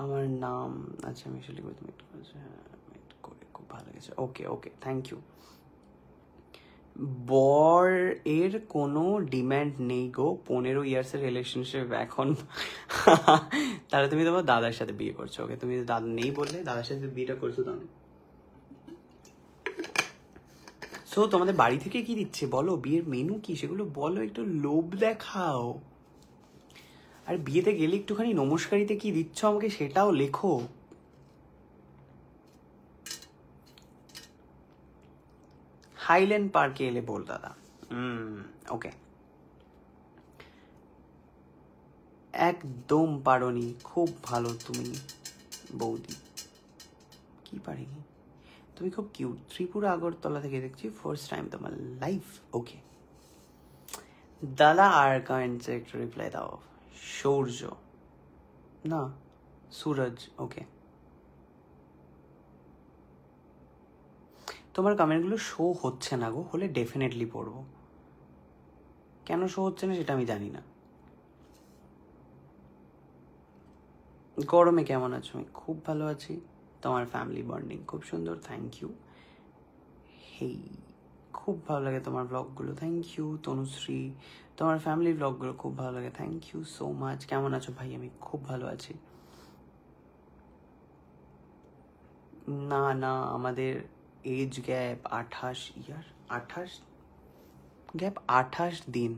আমার নাম আচ্ছা আমি আসলে তুমি মিট করেছি মিট হ্যাঁ, করে খুব ভালো লেগেছে ওকে ওকে থ্যাংক ইউ বর এর কোনো ডিম্যান্ড নেই গো পনেরো ইয়ার্সের রিলেশনশিপ এখন তাহলে তুমি তোমার দাদার সাথে বিয়ে করছো ওকে তুমি দাদা নেই বললে দাদার সাথে বিয়েটা করছো তো সো তোমাদের বাড়ি থেকে কি দিচ্ছে বলো বিয়ের মেনু কি সেগুলো বলো একটু লোভ দেখাও আর বিয়েতে গেলে একটুখানি নমস্কারিতে কি দিচ্ছ আমাকে সেটাও লেখো হাইল্যান্ড পার্কে এলে বল দাদা ওকে একদম পারনি খুব ভালো তুমি বৌদি কি পারি তুমি খুব কিউট ত্রিপুরা আগরতলা থেকে দেখছি ফার্স্ট টাইম তোমার লাইফ ওকে দাদা আর কয়েন্স একটু রিপ্লাই দাও সৌর্য না সুরজ ওকে তোমার কমেন্টগুলো শো হচ্ছে না গো হলে ডেফিনেটলি পড়ব কেন শো হচ্ছে না সেটা আমি জানি না গরমে কেমন আছো আমি খুব ভালো আছি তোমার ফ্যামিলি বন্ডিং খুব সুন্দর থ্যাংক ইউ হেই খুব ভালো লাগে তোমার ব্লগগুলো থ্যাংক ইউ তনুশ্রী তোমার ফ্যামিলি ব্লগগুলো খুব ভালো লাগে থ্যাংক ইউ সো মাচ কেমন আছো ভাই আমি খুব ভালো আছি না না আমাদের এজ গ্যাপ আঠাশ ইয়ার আঠাশ গ্যাপ আঠাশ দিন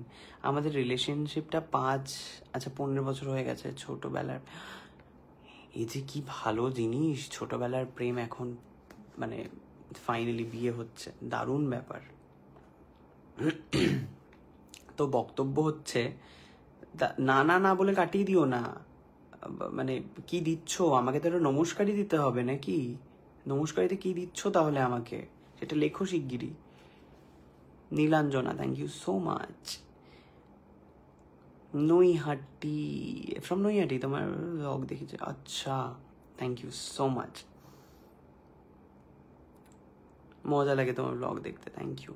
আমাদের রিলেশনশিপটা পাঁচ আচ্ছা পনেরো বছর হয়ে গেছে ছোটোবেলার এই যে কি ভালো জিনিস ছোটোবেলার প্রেম এখন মানে ফাইনালি বিয়ে হচ্ছে দারুণ ব্যাপার তো বক্তব্য হচ্ছে না না না বলে কাটিয়ে দিও না মানে কি দিচ্ছ আমাকে তো নমস্কারই দিতে হবে নাকি নমস্কারিতে কি দিচ্ছ তাহলে আমাকে সেটা লেখো শিগগিরই Nilanjana thank you so much Naihati from Naihati তোমার ব্লগ দেখেছে আচ্ছা থ্যাংক ইউ সো মাচ মজা লাগে তোমার ব্লগ দেখতে থ্যাংক ইউ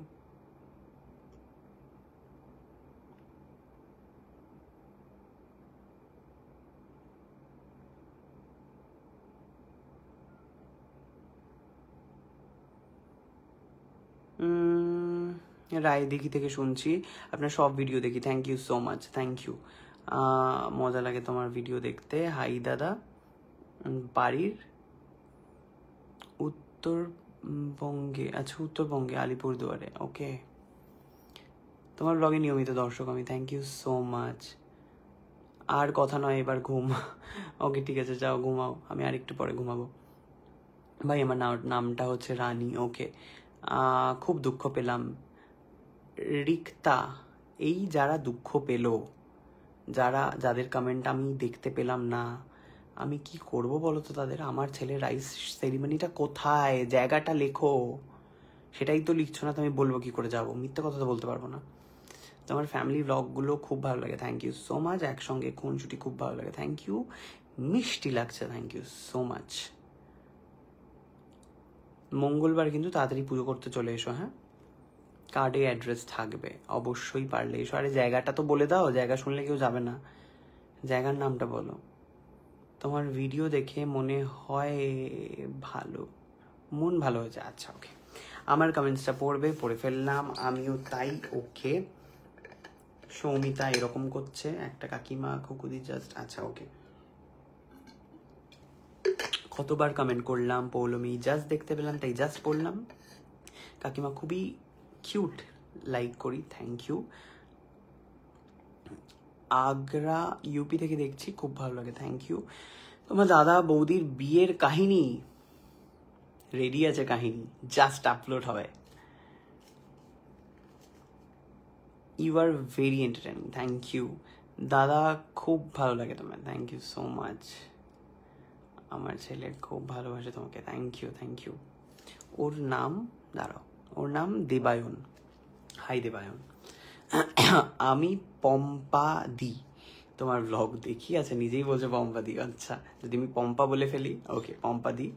রায় দেখি থেকে শুনছি আপনার সব ভিডিও দেখি thank you so much thank you মজা লাগে তোমার ভিডিও দেখতে হাই দাদা বাড়ির উত্তরবঙ্গে আচ্ছা উত্তরবঙ্গে আলিপুরদুয়ারে ওকে তোমার ব্লগে নিয়মিত দর্শক আমি থ্যাংক ইউ সো মাচ আর কথা নয় এবার ঘুম ওকে ঠিক আছে যাও ঘুমাও আমি আরেকটু পরে ঘুমাবো ভাই আমার নামটা হচ্ছে রানী ওকে খুব দুঃখ পেলাম রিক্তা এই যারা দুঃখ পেল যারা যাদের কমেন্ট আমি দেখতে পেলাম না আমি কি করব বলো তো তাদের আমার ছেলে রাইস সেরিমনিটা কোথায় জায়গাটা লেখো সেটাই তো লিখছো না তো আমি বলবো কি করে যাবো মিথ্যে কথা তো বলতে পারবো না তো আমার ফ্যামিলি ব্লগগুলো খুব ভালো লাগে থ্যাংক ইউ সো মাচ একসঙ্গে ছুটি খুব ভালো লাগে থ্যাংক ইউ মিষ্টি লাগছে থ্যাংক ইউ সো মাচ মঙ্গলবার কিন্তু তাড়াতাড়ি পুজো করতে চলে এসো হ্যাঁ কার্ডে অ্যাড্রেস থাকবে অবশ্যই পারলে এসো আরে জায়গাটা তো বলে দাও জায়গা শুনলে কেউ যাবে না জায়গার নামটা বলো তোমার ভিডিও দেখে মনে হয় ভালো মন ভালো হয়েছে আচ্ছা ওকে আমার কমেন্টসটা পড়বে পড়ে ফেললাম আমিও তাই ওকে সৌমিতা এরকম করছে একটা কাকিমা খুকুদি জাস্ট আচ্ছা ওকে কতবার কমেন্ট করলাম পৌলমি জাস্ট দেখতে পেলাম তাই জাস্ট পড়লাম কাকিমা খুবই কিউট লাইক করি থ্যাংক ইউ আগ্রা ইউপি থেকে দেখছি খুব ভালো লাগে থ্যাংক ইউ তোমার দাদা বৌদির বিয়ের কাহিনী রেডি আছে কাহিনী জাস্ট আপলোড হবে you are very entertaining thank you দাদা খুব ভালো লাগে তোমার থ্যাংক ইউ সো মাচ আমার ছেলে খুব ভালোবাসে তোমাকে থ্যাংক ইউ থ্যাংক ইউ ওর নাম দাঁড়াও ওর নাম দেবায়ন হাই দেবায়ন আমি পম্পা দি তোমার ব্লগ দেখি আচ্ছা নিজেই বলছে পম্পা দি আচ্ছা যদি আমি পম্পা বলে ফেলি ওকে পম্পা দি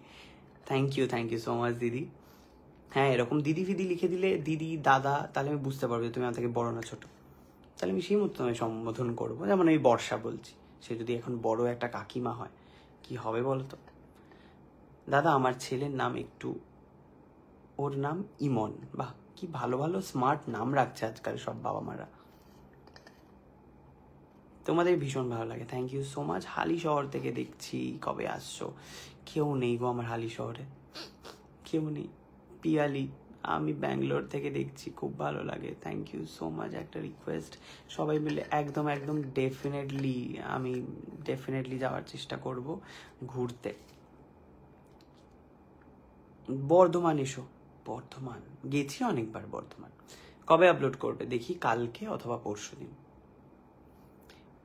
thank you thank you so much দিদি হ্যাঁ এরকম দিদি ফিদি লিখে দিলে দিদি দাদা তাহলে আমি বুঝতে পারবো যে তুমি আমার থেকে বড় না ছোট তাহলে আমি সেই মতো আমি সম্বোধন করবো যেমন আমি বর্ষা বলছি সে যদি এখন বড় একটা কাকিমা হয় কি হবে বলতো দাদা আমার ছেলের নাম একটু ওর নাম ইমন বাহ কি ভালো ভালো স্মার্ট নাম রাখছে আজকাল সব বাবা মারা তোমাদের ভীষণ ভালো লাগে থ্যাংক ইউ সো মাচ হালি শহর থেকে দেখছি কবে আসছো কেউ নেই গো আমার হালি শহরে কেউ নেই পিয়ালি আমি ব্যাঙ্গালোর থেকে দেখছি খুব ভালো লাগে থ্যাংক ইউ সো মাচ একটা রিকোয়েস্ট সবাই মিলে একদম একদম ডেফিনেটলি আমি ডেফিনেটলি যাওয়ার চেষ্টা করব ঘুরতে বর্ধমান এসো বর্ধমান গেছি অনেকবার বর্ধমান কবে আপলোড করবে দেখি কালকে অথবা পরশু দিন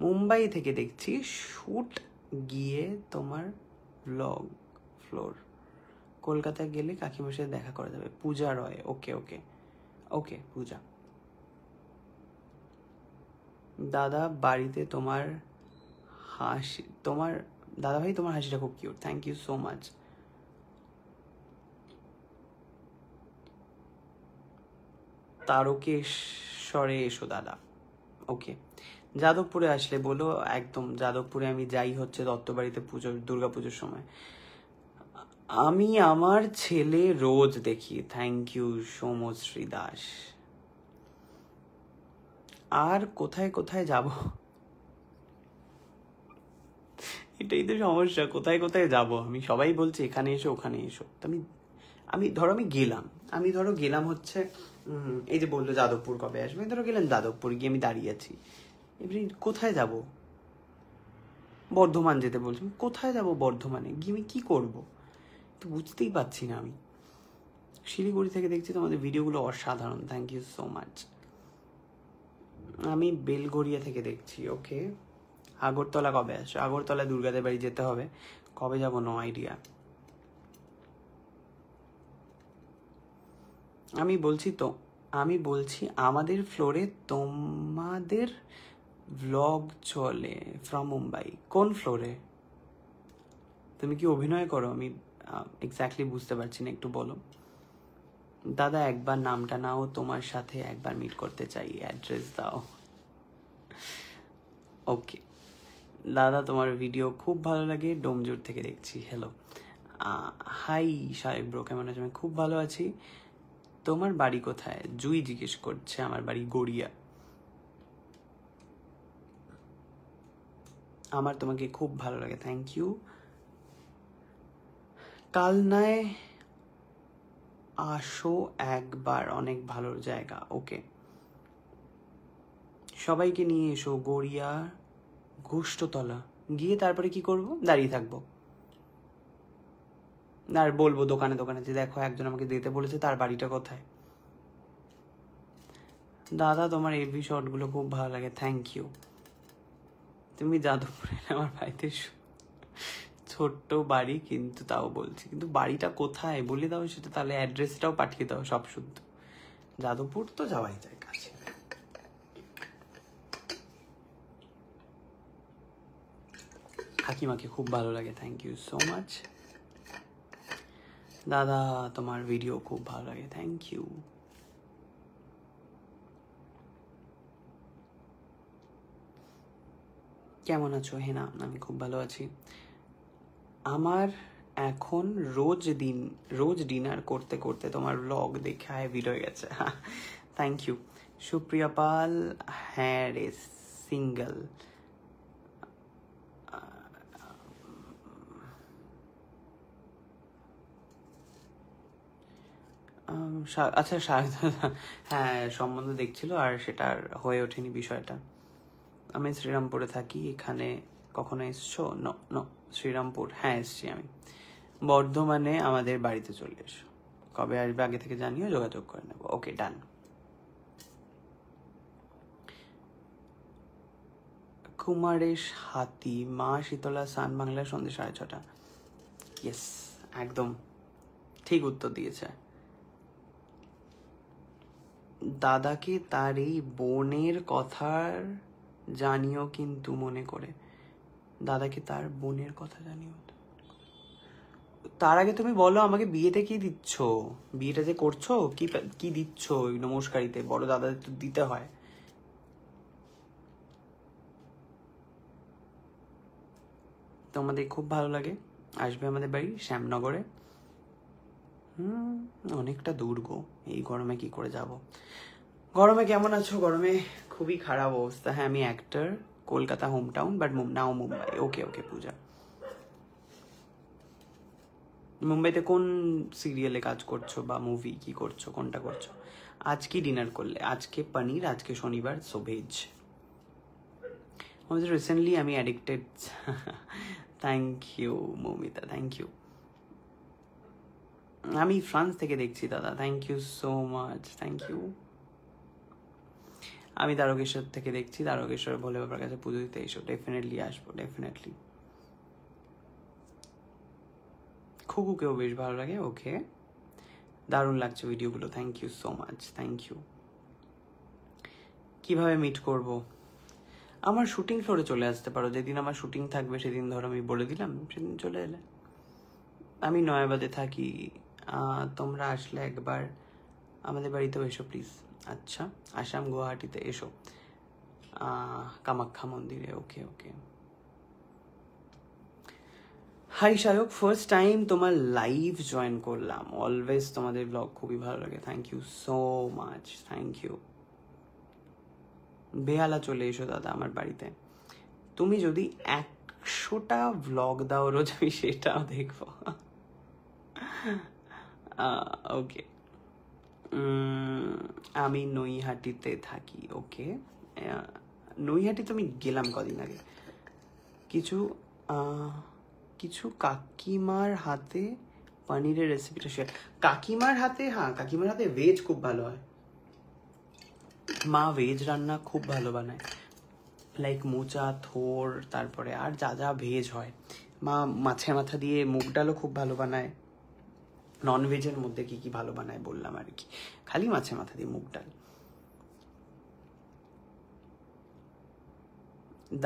মুম্বাই থেকে দেখছি শুট গিয়ে তোমার ব্লগ ফ্লোর কলকাতায় গেলে কাকিমার সাথে দেখা করা যাবে পূজা রয় ওকে ওকে ওকে পূজা দাদা বাড়িতে তোমার হাসি তোমার দাদা ভাই তোমার হাসিটা খুব cute thank you so much তারকেশ্বরে এসো দাদা ওকে যাদবপুরে আসলে বলো একদম যাদবপুরে আমি যাই হচ্ছে দত্তবাড়িতে পুজোর দুর্গাপুজোর সময় আমি আমার ছেলে রোজ দেখি থ্যাংক ইউ সোমশ্রী দাস আর কোথায় কোথায় যাব এটাই তো সমস্যা কোথায় কোথায় যাব আমি সবাই বলছে এখানে এসো ওখানে এসো আমি আমি ধরো আমি গেলাম আমি ধরো গেলাম হচ্ছে এই যে বললো যাদবপুর কবে আসবে ধরো গেলাম যাদবপুর গিয়ে আমি দাঁড়িয়ে আছি এবারে কোথায় যাব বর্ধমান যেতে বলছি কোথায় যাব বর্ধমানে গিয়ে আমি কী করবো তো বুঝতেই পারছি না আমি শিলিগুড়ি থেকে দেখছি তোমাদের ভিডিওগুলো অসাধারণ থ্যাংক ইউ সো মাচ আমি বেলগড়িয়া থেকে দেখছি ওকে আগরতলা কবে আসো আগরতলা দুর্গাদের বাড়ি যেতে হবে কবে যাব নো আইডিয়া আমি বলছি তো আমি বলছি আমাদের ফ্লোরে তোমাদের ব্লগ চলে ফ্রম মুম্বাই কোন ফ্লোরে তুমি কি অভিনয় করো আমি এক্স্যাক্টলি বুঝতে পারছি না একটু বলো দাদা একবার নামটা নাও তোমার সাথে একবার মিট করতে চাই অ্যাড্রেস দাও ওকে দাদা তোমার ভিডিও খুব ভালো লাগে ডোমজুর থেকে দেখছি হ্যালো হাই সাহেব ব্রো কেমন আছে আমি খুব ভালো আছি তোমার বাড়ি কোথায় জুই জিজ্ঞেস করছে আমার বাড়ি গড়িয়া আমার তোমাকে খুব ভালো লাগে থ্যাংক ইউ কালনায় আসো একবার অনেক ভালো জায়গা ওকে সবাইকে নিয়ে এসো গড়িয়া গোষ্ঠতলা গিয়ে তারপরে কি করব দাঁড়িয়ে থাকবো আর বলবো দোকানে দোকানে যে দেখো একজন আমাকে দিতে বলেছে তার বাড়িটা কোথায় দাদা তোমার এবি শটগুলো খুব ভালো লাগে থ্যাংক ইউ তুমি যাদবপুরে আমার বাড়িতে ছোট্ট বাড়ি কিন্তু তাও বলছি কিন্তু বাড়িটা কোথায় বলে দাও সেটা তাহলে অ্যাড্রেসটাও পাঠিয়ে দাও সব শুদ্ধ যাদবপুর তো যাওয়াই যায় কাছে কাকিমাকে খুব ভালো লাগে থ্যাংক ইউ সো মাচ দাদা তোমার ভিডিও খুব ভালো লাগে থ্যাংক ইউ কেমন আছো হেনা আমি খুব ভালো আছি আমার এখন রোজ দিন রোজ ডিনার করতে করতে তোমার ব্লগ দেখে ভিড় হয়ে গেছে থ্যাংক ইউ সুপ্রিয়া পাল হ্যাঁ রে সিঙ্গেল আচ্ছা হ্যাঁ সম্বন্ধ দেখছিল আর সেটার হয়ে ওঠেনি বিষয়টা আমি শ্রীরামপুরে থাকি এখানে কখনো এসছো নো শ্রীরামপুর হ্যাঁ এসছি আমি বর্ধমানে আমাদের বাড়িতে চলে এসো কবে আসবে আগে থেকে জানিও যোগাযোগ করে নেবো ওকে ডান কুমারেশ হাতি মা শীতলা সান বাংলা সন্ধ্যে সাড়ে ছটা ইয়েস একদম ঠিক উত্তর দিয়েছে দাদাকে তার এই বোনের কথার জানিও কিন্তু মনে করে দাদাকে তার বোনের কথা জানিও তার আগে তুমি বলো আমাকে বিয়েতে কি দিচ্ছ বিয়েটা যে করছো কি কি দিচ্ছ নমস্কারিতে বড় দাদা তো দিতে হয় তোমাদের খুব ভালো লাগে আসবে আমাদের বাড়ি শ্যামনগরে হুম অনেকটা দূর গো এই গরমে কি করে যাব গরমে কেমন আছো গরমে খুবই খারাপ অবস্থা হ্যাঁ আমি actor Kolkata home town but now Mumbai okay okay Puja মুম্বাইতে কোন সিরিয়ালে কাজ করছো বা মুভি কি করছো কোনটা করছো আজ কি ডিনার করলে আজকে পনির আজকে শনিবার সোভেজ আমাদের রিসেন্টলি আমি addicted thank you Moumita thank you আমি ফ্রান্স থেকে দেখছি দাদা thank you so much thank you আমি তারকেশ্বর থেকে দেখছি তারকেশ্বর ভোলে বাবার কাছে পুজো দিতে এসো ডেফিনেটলি আসবো ডেফিনেটলি খুকুকেও বেশ ভালো লাগে ওকে দারুণ লাগছে ভিডিওগুলো thank you so much thank you কিভাবে মিট করব আমার শুটিং ফ্লোরে চলে আসতে পারো যেদিন আমার শুটিং থাকবে সেদিন ধর আমি বলে দিলাম সেদিন চলে এলে আমি নয়াবাদে থাকি তোমরা আসলে একবার আমাদের বাড়িতেও এসো প্লিজ আচ্ছা আসাম গুয়াহাটিতে এসো কামাখ্যা মন্দিরে okay okay hi Sayak first time তোমার লাইভ জয়েন করলাম অলওয়েজ তোমাদের ব্লগ খুবই ভালো লাগে thank you so much thank you Behala চলে এসো দাদা আমার বাড়িতে তুমি যদি একশোটা ব্লগ দাও রোজ আমি সেটাও দেখবো ওকে আমি নৈহাটিতে থাকি ওকে তো আমি গেলাম কদিন আগে কিছু কিছু কাকিমার হাতে পনিরের রেসিপিটা শেয়ার কাকিমার হাতে হ্যাঁ কাকিমার হাতে ভেজ খুব ভালো হয় মা ভেজ রান্না খুব ভালো বানায় লাইক মোচা থোর তারপরে আর যা যা ভেজ হয় মা মাথায় মাথা দিয়ে মুগ ডালও খুব ভালো বানায় ননভেজের মধ্যে কি কি ভালো বানায় বললাম আর কি খালি মাছে মাথা দিয়ে মুগ ডাল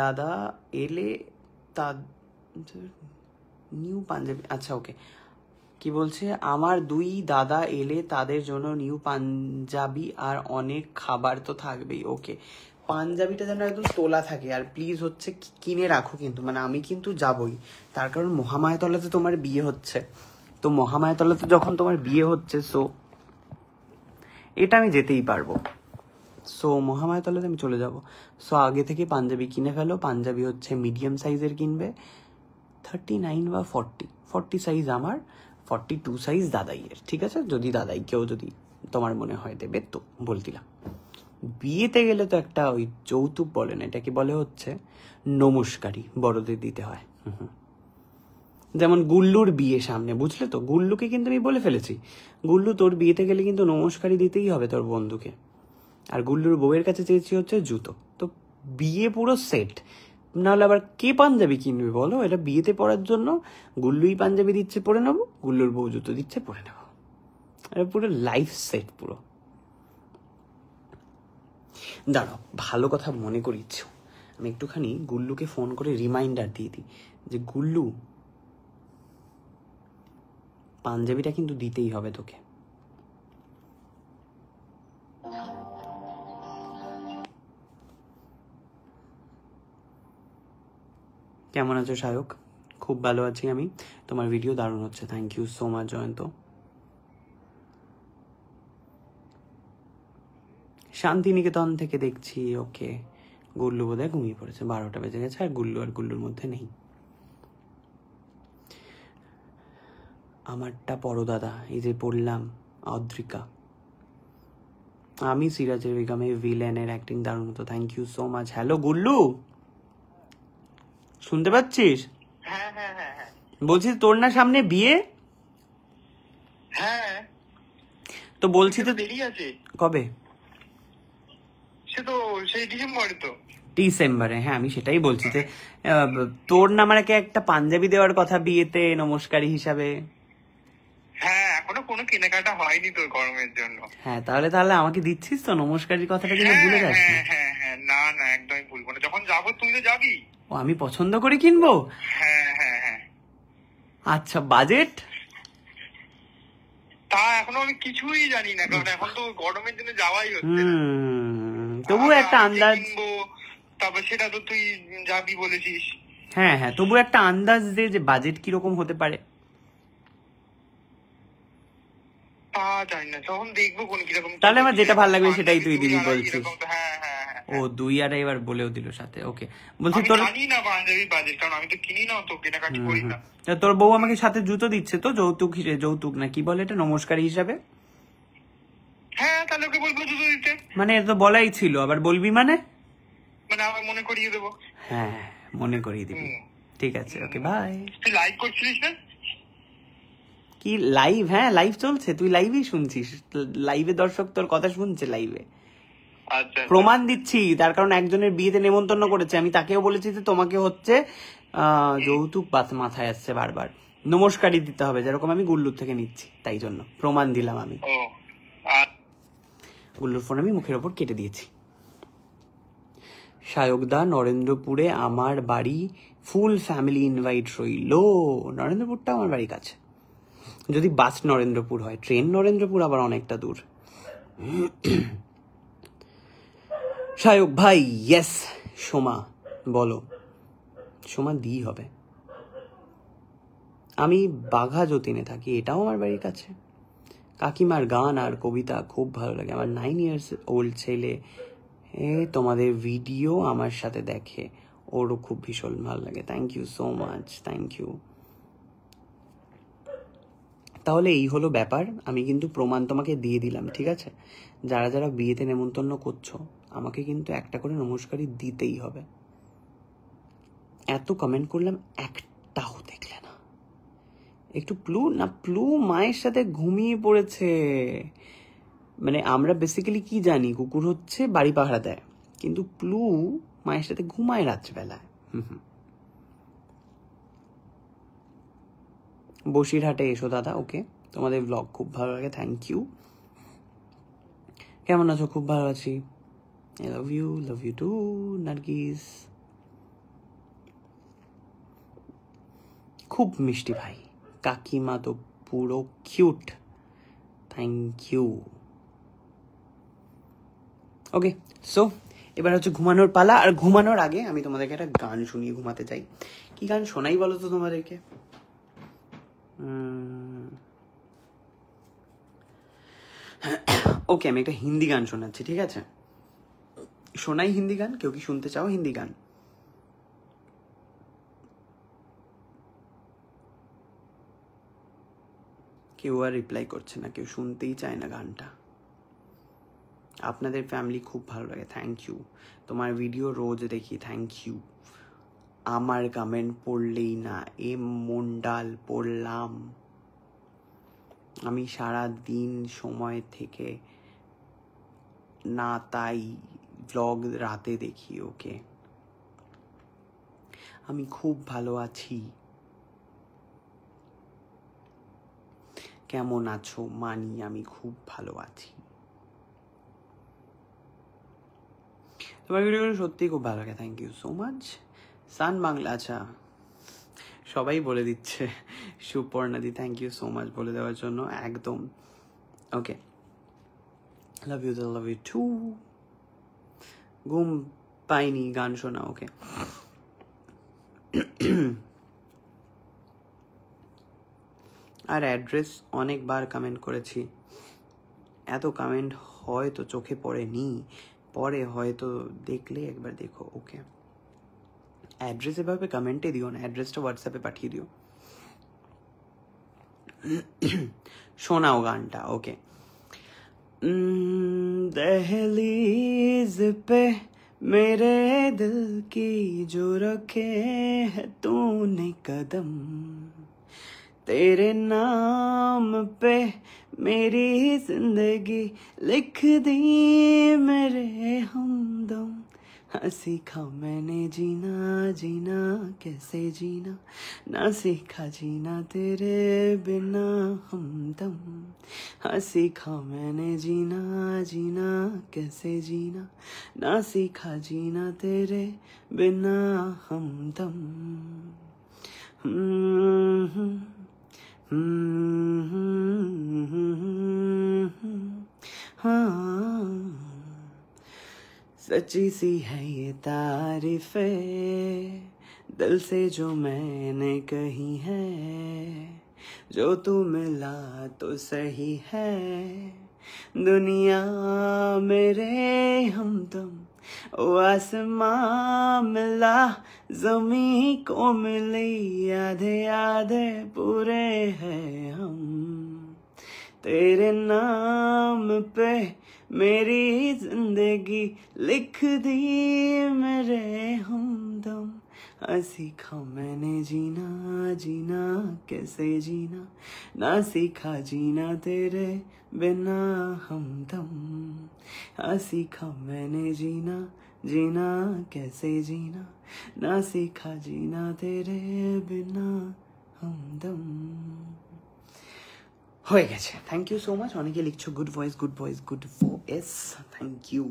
দাদা এলে নিউ পাঞ্জাবি আচ্ছা ওকে কি বলছে আমার দুই দাদা এলে তাদের জন্য নিউ পাঞ্জাবি আর অনেক খাবার তো থাকবেই ওকে পাঞ্জাবিটা যেন একদম তোলা থাকে আর প্লিজ হচ্ছে কিনে রাখো কিন্তু মানে আমি কিন্তু যাবই তার কারণ মহামায়াতলাতে তোমার বিয়ে হচ্ছে তো মহামায়াতলা তো যখন তোমার বিয়ে হচ্ছে সো এটা আমি যেতেই পারবো সো মহামায়াতলাতে আমি চলে যাব সো আগে থেকে পাঞ্জাবি কিনে ফেলো পাঞ্জাবি হচ্ছে মিডিয়াম সাইজের কিনবে থার্টি নাইন বা ফর্টি ফর্টি সাইজ আমার ফর্টি টু সাইজ দাদাইয়ের ঠিক আছে যদি দাদাই কেউ যদি তোমার মনে হয় দেবে তো বলতিলাম বিয়েতে গেলে তো একটা ওই যৌতুক বলে না কি বলে হচ্ছে নমস্কারী বড়দের দিতে হয় হুম হুম যেমন গুল্লুর বিয়ে সামনে বুঝলে তো গুল্লুকে কিন্তু আমি বলে ফেলেছি গুল্লু তোর বিয়েতে গেলে কিন্তু নমস্কারই দিতেই হবে তোর বন্ধুকে আর গুল্লুর বউয়ের কাছে চেয়েছি হচ্ছে জুতো তো বিয়ে পুরো সেট নাহলে আবার কে পাঞ্জাবি কিনবি বলো এটা বিয়েতে পড়ার জন্য গুল্লুই পাঞ্জাবি দিচ্ছে পরে নেবো গুল্লুর বউ জুতো দিচ্ছে পরে নেবো এটা পুরো লাইফ সেট পুরো দাঁড়াও ভালো কথা মনে করিচ্ছ আমি একটুখানি গুল্লুকে ফোন করে রিমাইন্ডার দিয়ে দিই যে গুল্লু পাঞ্জাবিটা কিন্তু দিতেই হবে তোকে কেমন আছো সায়ক খুব ভালো আছি আমি তোমার ভিডিও দারুণ হচ্ছে thank you so much Jayanta Santiniketan থেকে দেখছি ওকে গুল্লু বোধহয় ঘুমিয়ে পড়েছে বারোটা বেজে গেছে আর গুল্লু আর গুল্লুর মধ্যে নেই আমারটা বড় দাদা এই যে বললাম অদ্রিকা আমি সিরাজের বেগমে ভিলেনের অ্যাক্টিং দারুণ হতো thank you so much hello Gullu শুনতে পাচ্ছিস হ্যাঁ, হ্যাঁ, হ্যাঁ, বলছি তোর না সামনে বিয়ে হ্যাঁ তো বলছি তো দেরি আছে কবে ডিসেম্বরে হ্যাঁ আমি সেটাই বলছি যে তোর না আমাকে একটা পাঞ্জাবি দেওয়ার কথা বিয়েতে নমস্কারী হিসাবে এখনো কোনো কেনাকাটা হয়নি তোর গরমের জন্য হ্যাঁ তাহলে তাহলে আমাকে দিচ্ছিস তো নমস্কারের কথাটা কিন্তু ভুলে হ্যাঁ, যাস হ্যাঁ হ্যাঁ হ্যাঁ না না একদমই ভুলবো না যখন যাবো তুই তো যাবি ও আমি পছন্দ করে কিনবো হ্যাঁ হ্যাঁ হ্যাঁ আচ্ছা বাজেট তা এখনো আমি কিছুই জানি না কারণ এখন তো গরমের জন্য যাওয়াই হচ্ছে না তবু একটা আন্দাজ তারপর সেটা তো তুই যাবি বলেছিস হ্যাঁ হ্যাঁ তবু একটা আন্দাজ দে যে বাজেট কিরকম হতে পারে তাহলে আমার যেটা ভালো লাগবে সেটাই তুই দিবি বলছিস হ্যাঁ হ্যাঁ, হ্যাঁ হ্যাঁ ও দুই আর এবার বলেও দিল সাথে ওকে বলছি তোর আমি কিনি না তোর বউ আমাকে সাথে জুতো দিচ্ছে তো যৌতুক যৌতুক না কি বলে এটা নমস্কার হিসাবে হ্যাঁ তাহলে ওকে বলবো দিতে মানে এটা তো বলাই ছিল আবার বলবি মানে মানে মনে করিয়ে দেবো হ্যাঁ, হ্যাঁ মনে করিয়ে দিবি ঠিক আছে ওকে বাই তুই লাইক করছিস না কি লাইভ হ্যাঁ লাইভ চলছে তুই লাইভেই শুনছিস লাইভে দর্শক তোর কথা শুনছে লাইভে আচ্ছা, আচ্ছা। প্রমাণ দিচ্ছি তার কারণ একজনের বিয়েতে নেমন্তন্ন করেছে আমি তাকেও বলেছি যে তোমাকে হচ্ছে যৌতুক বাত মাথায় আসছে বারবার নমস্কারই দিতে হবে যেরকম আমি গুল্লুর থেকে নিচ্ছি তাই জন্য প্রমাণ দিলাম আমি গুল্লুর ফোন আমি মুখের ওপর কেটে দিয়েছি সায়কদা নরেন্দ্রপুরে আমার বাড়ি ফুল ফ্যামিলি ইনভাইট রইল নরেন্দ্রপুরটা আমার বাড়ির কাছে যদি বাস নরেন্দ্রপুর হয় ট্রেন নরেন্দ্রপুর আবার অনেকটা দূর সায়ক ভাই ইয়েস সোমা বলো সোমা দিই হবে আমি বাঘা যতীনে থাকি এটাও আমার বাড়ির কাছে কাকিমার গান আর কবিতা খুব ভালো লাগে আমার নাইন ইয়ার্স ওল্ড ছেলে এ তোমাদের ভিডিও আমার সাথে দেখে ওরও খুব ভীষণ ভালো লাগে thank you so much thank you তাহলে এই হলো ব্যাপার আমি কিন্তু প্রমাণ তোমাকে দিয়ে দিলাম ঠিক আছে যারা যারা বিয়েতে নেমন্তন্ন করছো আমাকে কিন্তু একটা করে নমস্কারই দিতেই হবে এত কমেন্ট করলাম একটাও দেখলে না একটু প্লু না প্লু মায়ের সাথে ঘুমিয়ে পড়েছে মানে আমরা বেসিক্যালি কি জানি কুকুর হচ্ছে বাড়ি পাহারা দেয় কিন্তু প্লু মায়ের সাথে ঘুমায় রাত্রিবেলায় হুম হুম বসিরহাটে এসো দাদা ওকে তোমাদের ব্লগ খুব ভালো লাগে থ্যাংক ইউ কেমন আছো খুব ভালো আছি I love you love you too Nargis খুব মিষ্টি ভাই কাকিমা তো পুরো cute thank you okay so এবার হচ্ছে ঘুমানোর পালা আর ঘুমানোর আগে আমি তোমাদেরকে একটা গান শুনিয়ে ঘুমাতে চাই কি গান শোনাই বলো তো তোমাদেরকে ওকে আমি একটা হিন্দি গান শোনাচ্ছি ঠিক আছে শোনাই হিন্দি গান কেউ কি শুনতে চাও হিন্দি গান কেউ আর রিপ্লাই করছে না কেউ শুনতেই চায় না গানটা আপনাদের ফ্যামিলি খুব ভালো লাগে থ্যাংক ইউ তোমার ভিডিও রোজ দেখি থ্যাংক ইউ আমার কামেন্ট পড়লেই না এ মন্ডাল পড়লাম আমি সারা দিন সময় থেকে না তাই ব্লগ রাতে দেখি ওকে আমি খুব ভালো আছি কেমন আছো মানি আমি খুব ভালো আছি তোমার ভিডিওগুলো সত্যিই খুব ভালো লাগে thank you so much Sun Bangla আচ্ছা সবাই বলে দিচ্ছে সুপর্ণাদি থ্যাংক ইউ সো মাচ বলে দেওয়ার জন্য একদম okay love you love you too ঘুম পাইনি গান শোনা ওকে আর অ্যাড্রেস অনেকবার কমেন্ট করেছি এত কমেন্ট হয়তো চোখে পড়েনি পরে হয়তো দেখলে একবার দেখো ওকে ඇඩ්‍රෙස් එබ කමෙන්ට් දියෝන ඇඩ්‍රෙස්ට වටසප පටිදිය ශෝනාවගන්ට ओके दहलीज पे मेरे दिल की जो रखे है तूने कदम तेरे नाम पे मेरी जिंदगी लिख दी मेरे हमदम सीखा मैंने जीना जीना कैसे जीना ना सीखा जीना तेरे बिना हमदम हाँ सीखा मैंने जीना जीना कैसे जीना ना सीखा जीना तेरे बिना हम दम हाँ सच्ची सी है ये तारीफ दिल से जो मैंने कही है जो तू मिला तो सही है दुनिया मेरे हम तुम ओ आसमां मिला जमी को मिली आधे आधे पूरे हैं हम तेरे नाम पे मेरी जिंदगी लिख दी मेरे हमदम ना सीखा मैंने जीना जीना कैसे जीना ना सीखा जीना तेरे बिना हमदम ना सीखा मैंने जीना जीना कैसे जीना ना सीखा जीना तेरे बिना हमदम হয়ে গেছে থ্যাংক ইউ সো মাচ অনেকে লিখছো good voice good voice good voice thank you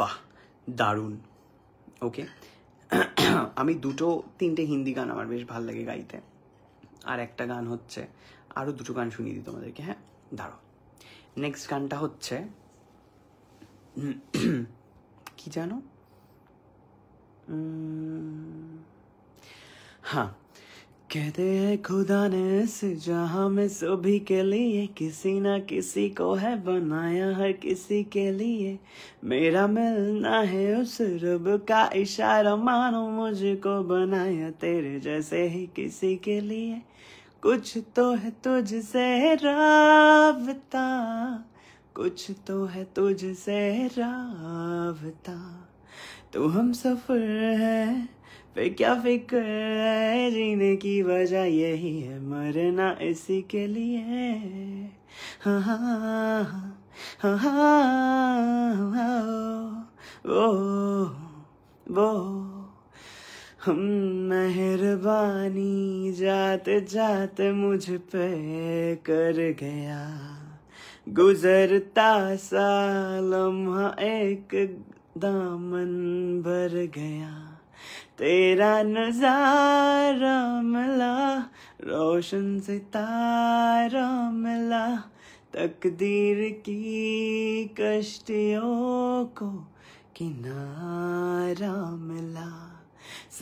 বাহ দারুণ ওকে আমি দুটো তিনটে হিন্দি গান আমার বেশ ভাল লাগে গাইতে আর একটা গান হচ্ছে আরও দুটো গান শুনিয়ে দিই তোমাদেরকে হ্যাঁ দাঁড়ো নেক্সট গানটা হচ্ছে कि जानो हम्म, हाँ कहते हैं खुदा ने इस जहां में सभी के लिए किसी ना किसी को है बनाया हर किसी के लिए मेरा मिलना है उस रब का इशारा मानो मुझको बनाया तेरे जैसे ही किसी के लिए कुछ तो है तुझसे राबता कुछ तो है तुझसे रावता तू हम सफर है पे क्या फिक्र है जीने की वजह यही है मरना इसी के लिए हाँ हाँ हाँ हाँ वो हाँ, हाँ, वो हम मेहरबानी जाते जाते मुझ पे कर गया गुजरता सा लम्हा एक दामन भर गया तेरा नजारा मिला रोशन सितारा मिला तकदीर की कश्तियों को किनारा मिला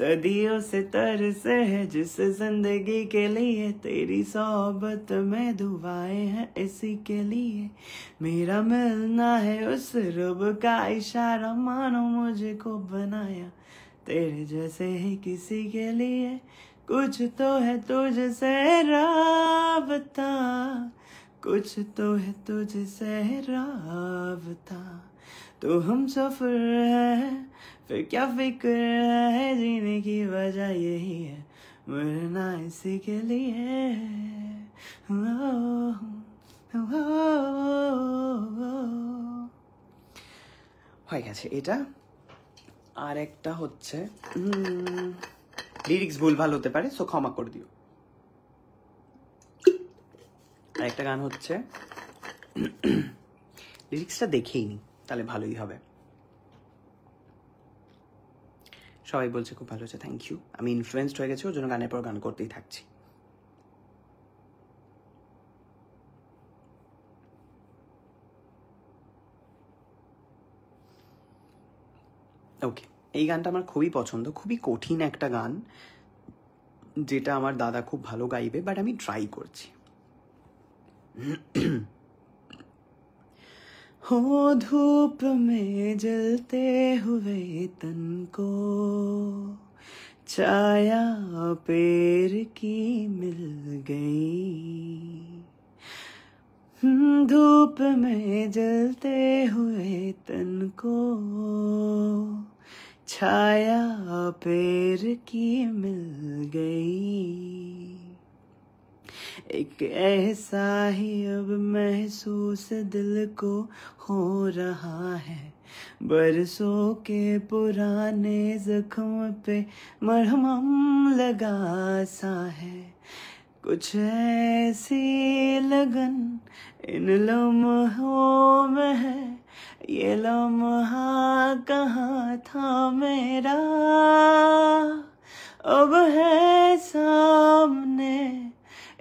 सदियों से तरसे है जिस जिंदगी के लिए तेरी सोबत में दुआएं हैं इसी के लिए मेरा मिलना है उस रुब का इशारा मानो मुझे को बनाया तेरे जैसे ही किसी के लिए कुछ तो है तुझसे राबता कुछ तो है तुझसे राबता तो हम सफर है फिर क्या फिक्र है जीने की वजह यही है मरना इसी के लिए হয়ে গেছে এটা আর একটা হচ্ছে লিরিক্স ভুল ভাল হতে পারে সো ক্ষমা করে দিও আর একটা গান হচ্ছে লিরিক্সটা দেখেই নি তাহলে ভালোই হবে সবাই বলছে খুব ভালো হয়েছে থ্যাংক ইউ আমি ইনফ্লুয়েসড হয়ে গেছি ওর জন্য গানের পর গান করতেই থাকছি ওকে এই গানটা আমার খুবই পছন্দ খুবই কঠিন একটা গান যেটা আমার দাদা খুব ভালো গাইবে বাট আমি ট্রাই করছি हो धूप में जलते हुए तन को छाया पेड़ की मिल गई धूप में जलते हुए तन को छाया पेड़ की मिल गई एक ऐसा ही अब महसूस दिल को हो रहा है बरसों के पुराने जख्म पे मरहम लगा सा है कुछ ऐसी लगन इन लम्हों में है ये लम्हा कहाँ था मेरा अब है सामने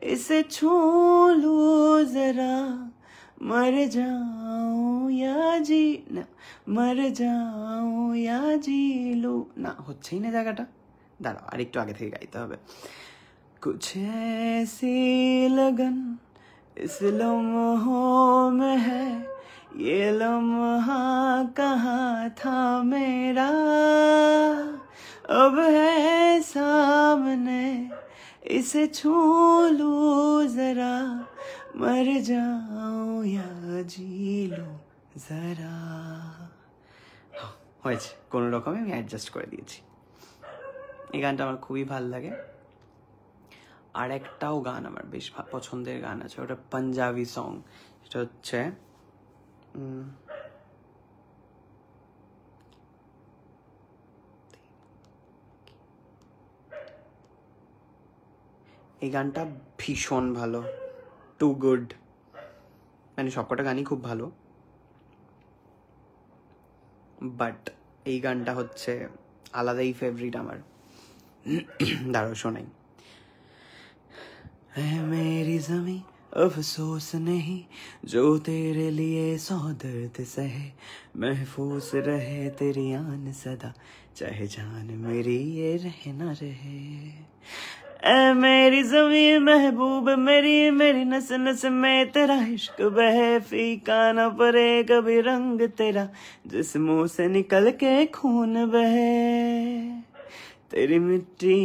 इसे छू लो जरा मर जाऊं या जी ना मर যাও या जी लो ना হচ্ছেই না জায়গাটা দাঁড়াও আরেকটু আগে থেকে গাইতে হবে कुछ ऐसी लगन इस लम्हो में है ये लम्हा कहाँ था मेरा अब है सामने इसे छू लो जरा मर যাও या जी लो जरा হয়েছে কোনো রকমে আমি অ্যাডজাস্ট করে দিয়েছি এই গানটা আমার খুবই ভাল লাগে আর একটাও গান আমার বেশ পছন্দের গান আছে ওটা পাঞ্জাবি সং সেটা হচ্ছে এই গানটা ভীষণ ভালো টু গুড মানে সবকটা গানই খুব ভালো বাট এই গানটা হচ্ছে আলাদাই ফেভারিট আমার দাঁড়ো শোনাই মেরি জমি अफसोस नहीं जो तेरे लिए সদর্দ दर्द सहे महफूस रहे तेरी आन सदा चाहे जान मेरी ये रहे रहे ए मेरी जमी महबूब मेरी मेरी नस नस में तेरा इश्क बहे फीका न परे कभी रंग तेरा जिस मुंह से निकल के खून बहे तेरी मिट्टी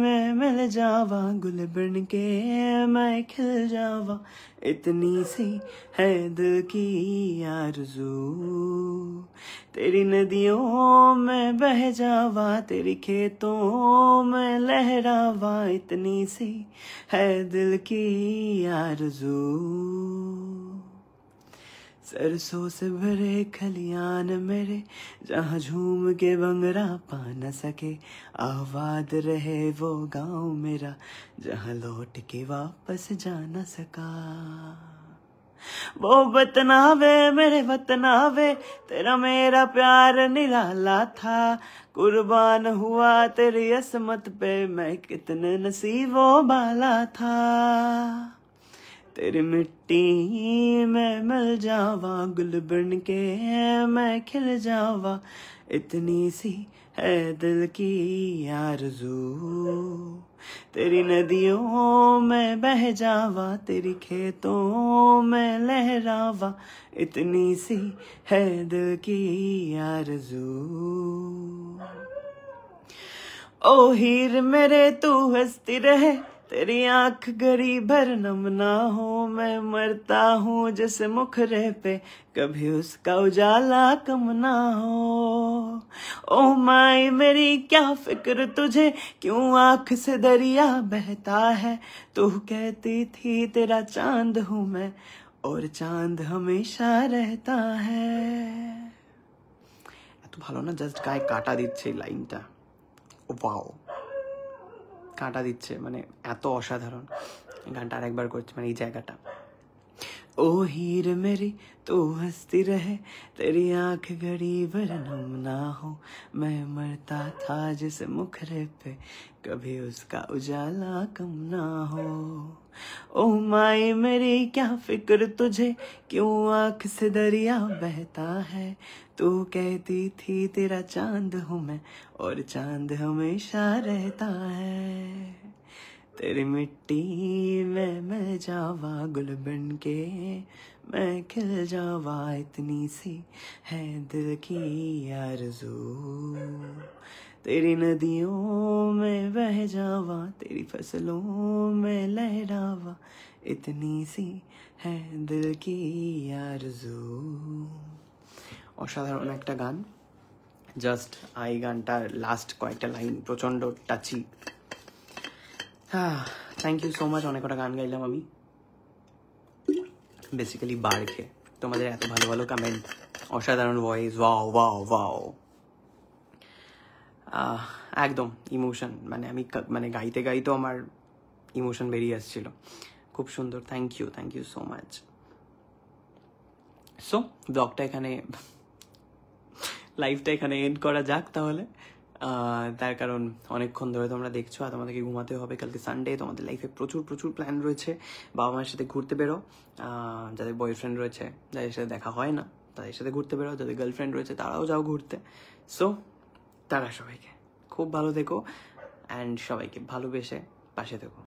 में मिल जावा गुल बन के मैं खिल जावा इतनी सी है दिल की आरजू तेरी नदियों में बह जावा तेरी खेतों में लहरावा इतनी सी है दिल की आरजू सरसों से भरे खलियान मेरे जहाँ झूम के बंगरा पा न सके आबाद रहे वो गांव मेरा जहाँ लौट के वापस जा न सका वो बतनावे मेरे बतनावे तेरा मेरा प्यार निराला था कुर्बान हुआ तेरी असमत पे मैं कितने नसीबों बाला था तेरी मिट्टी में मिल जावा गुल बन के मैं खिल जावा इतनी सी है दिल की आरज़ू तेरी नदियों में बह जावा तेरी खेतों में लहरावा इतनी सी है दिल की आरज़ू ओ हीर मेरे तू हस्ती रहे तेरी आंख गरी भर नम ना हो मैं मरता हूँ जैसे मुखरे पे कभी उसका उजाला कम ना हो ओ माई मेरी क्या फिक्र तुझे क्यों आंख से दरिया बहता है तू कहती थी तेरा चांद हूँ मैं और चांद हमेशा रहता है तू ভালো ना जस्ट गाय काटा दी এই লাইনটা ও কাটা দিচ্ছে মানে এত অসাধারণ গানটা আরেকবার করছে মানে এই জায়গাটা ओ हीर मेरी तू हंसती रहे तेरी आंख घड़ी भर नम ना हो मैं मरता था जिस मुखरे पे कभी उसका उजाला कम ना हो ओ माए मेरी क्या फिक्र तुझे क्यों आंख से दरिया बहता है तू कहती थी तेरा चांद हूँ मैं और चांद हमेशा रहता है तेरी मिट्टी में मैं जावा गुल बन के मैं खिल जावा इतनी सी है दिल की आरज़ू तेरी नदियों में बह जावा तेरी फसलों में लहरावा इतनी सी है दिल की আরজু असाधारण एक गान जस्ट आई गानटार लास्ट कैकटा लाइन प्रचंड टाची হ্যাঁ থ্যাংক ইউ সো মাচ অনেক কটা গান গাইলাম আমি বেসিক্যালি বার তোমাদের এত ভালো ভালো কমেন্ট অসাধারণ ভয়েস ওয়াও ওয়াও ওয়াও একদম ইমোশন মানে আমি মানে গাইতে গাইতেও আমার ইমোশন বেরিয়ে আসছিল খুব সুন্দর thank you thank you so much so ব্লগটা এখানে লাইফটা এখানে এন্ড করা যাক তাহলে তার কারণ অনেকক্ষণ ধরে তোমরা দেখছো আর তোমাদেরকে ঘুমাতে হবে কালকে সানডে তোমাদের লাইফে প্রচুর প্রচুর প্ল্যান রয়েছে বাবা মায়ের সাথে ঘুরতে বেরো যাদের বয়ফ্রেন্ড রয়েছে যাদের সাথে দেখা হয় না তাদের সাথে ঘুরতে বেরো যাদের গার্লফ্রেন্ড রয়েছে তারাও যাও ঘুরতে সো তারা সবাইকে খুব ভালো থেকো অ্যান্ড সবাইকে ভালোবেসে পাশে থেকো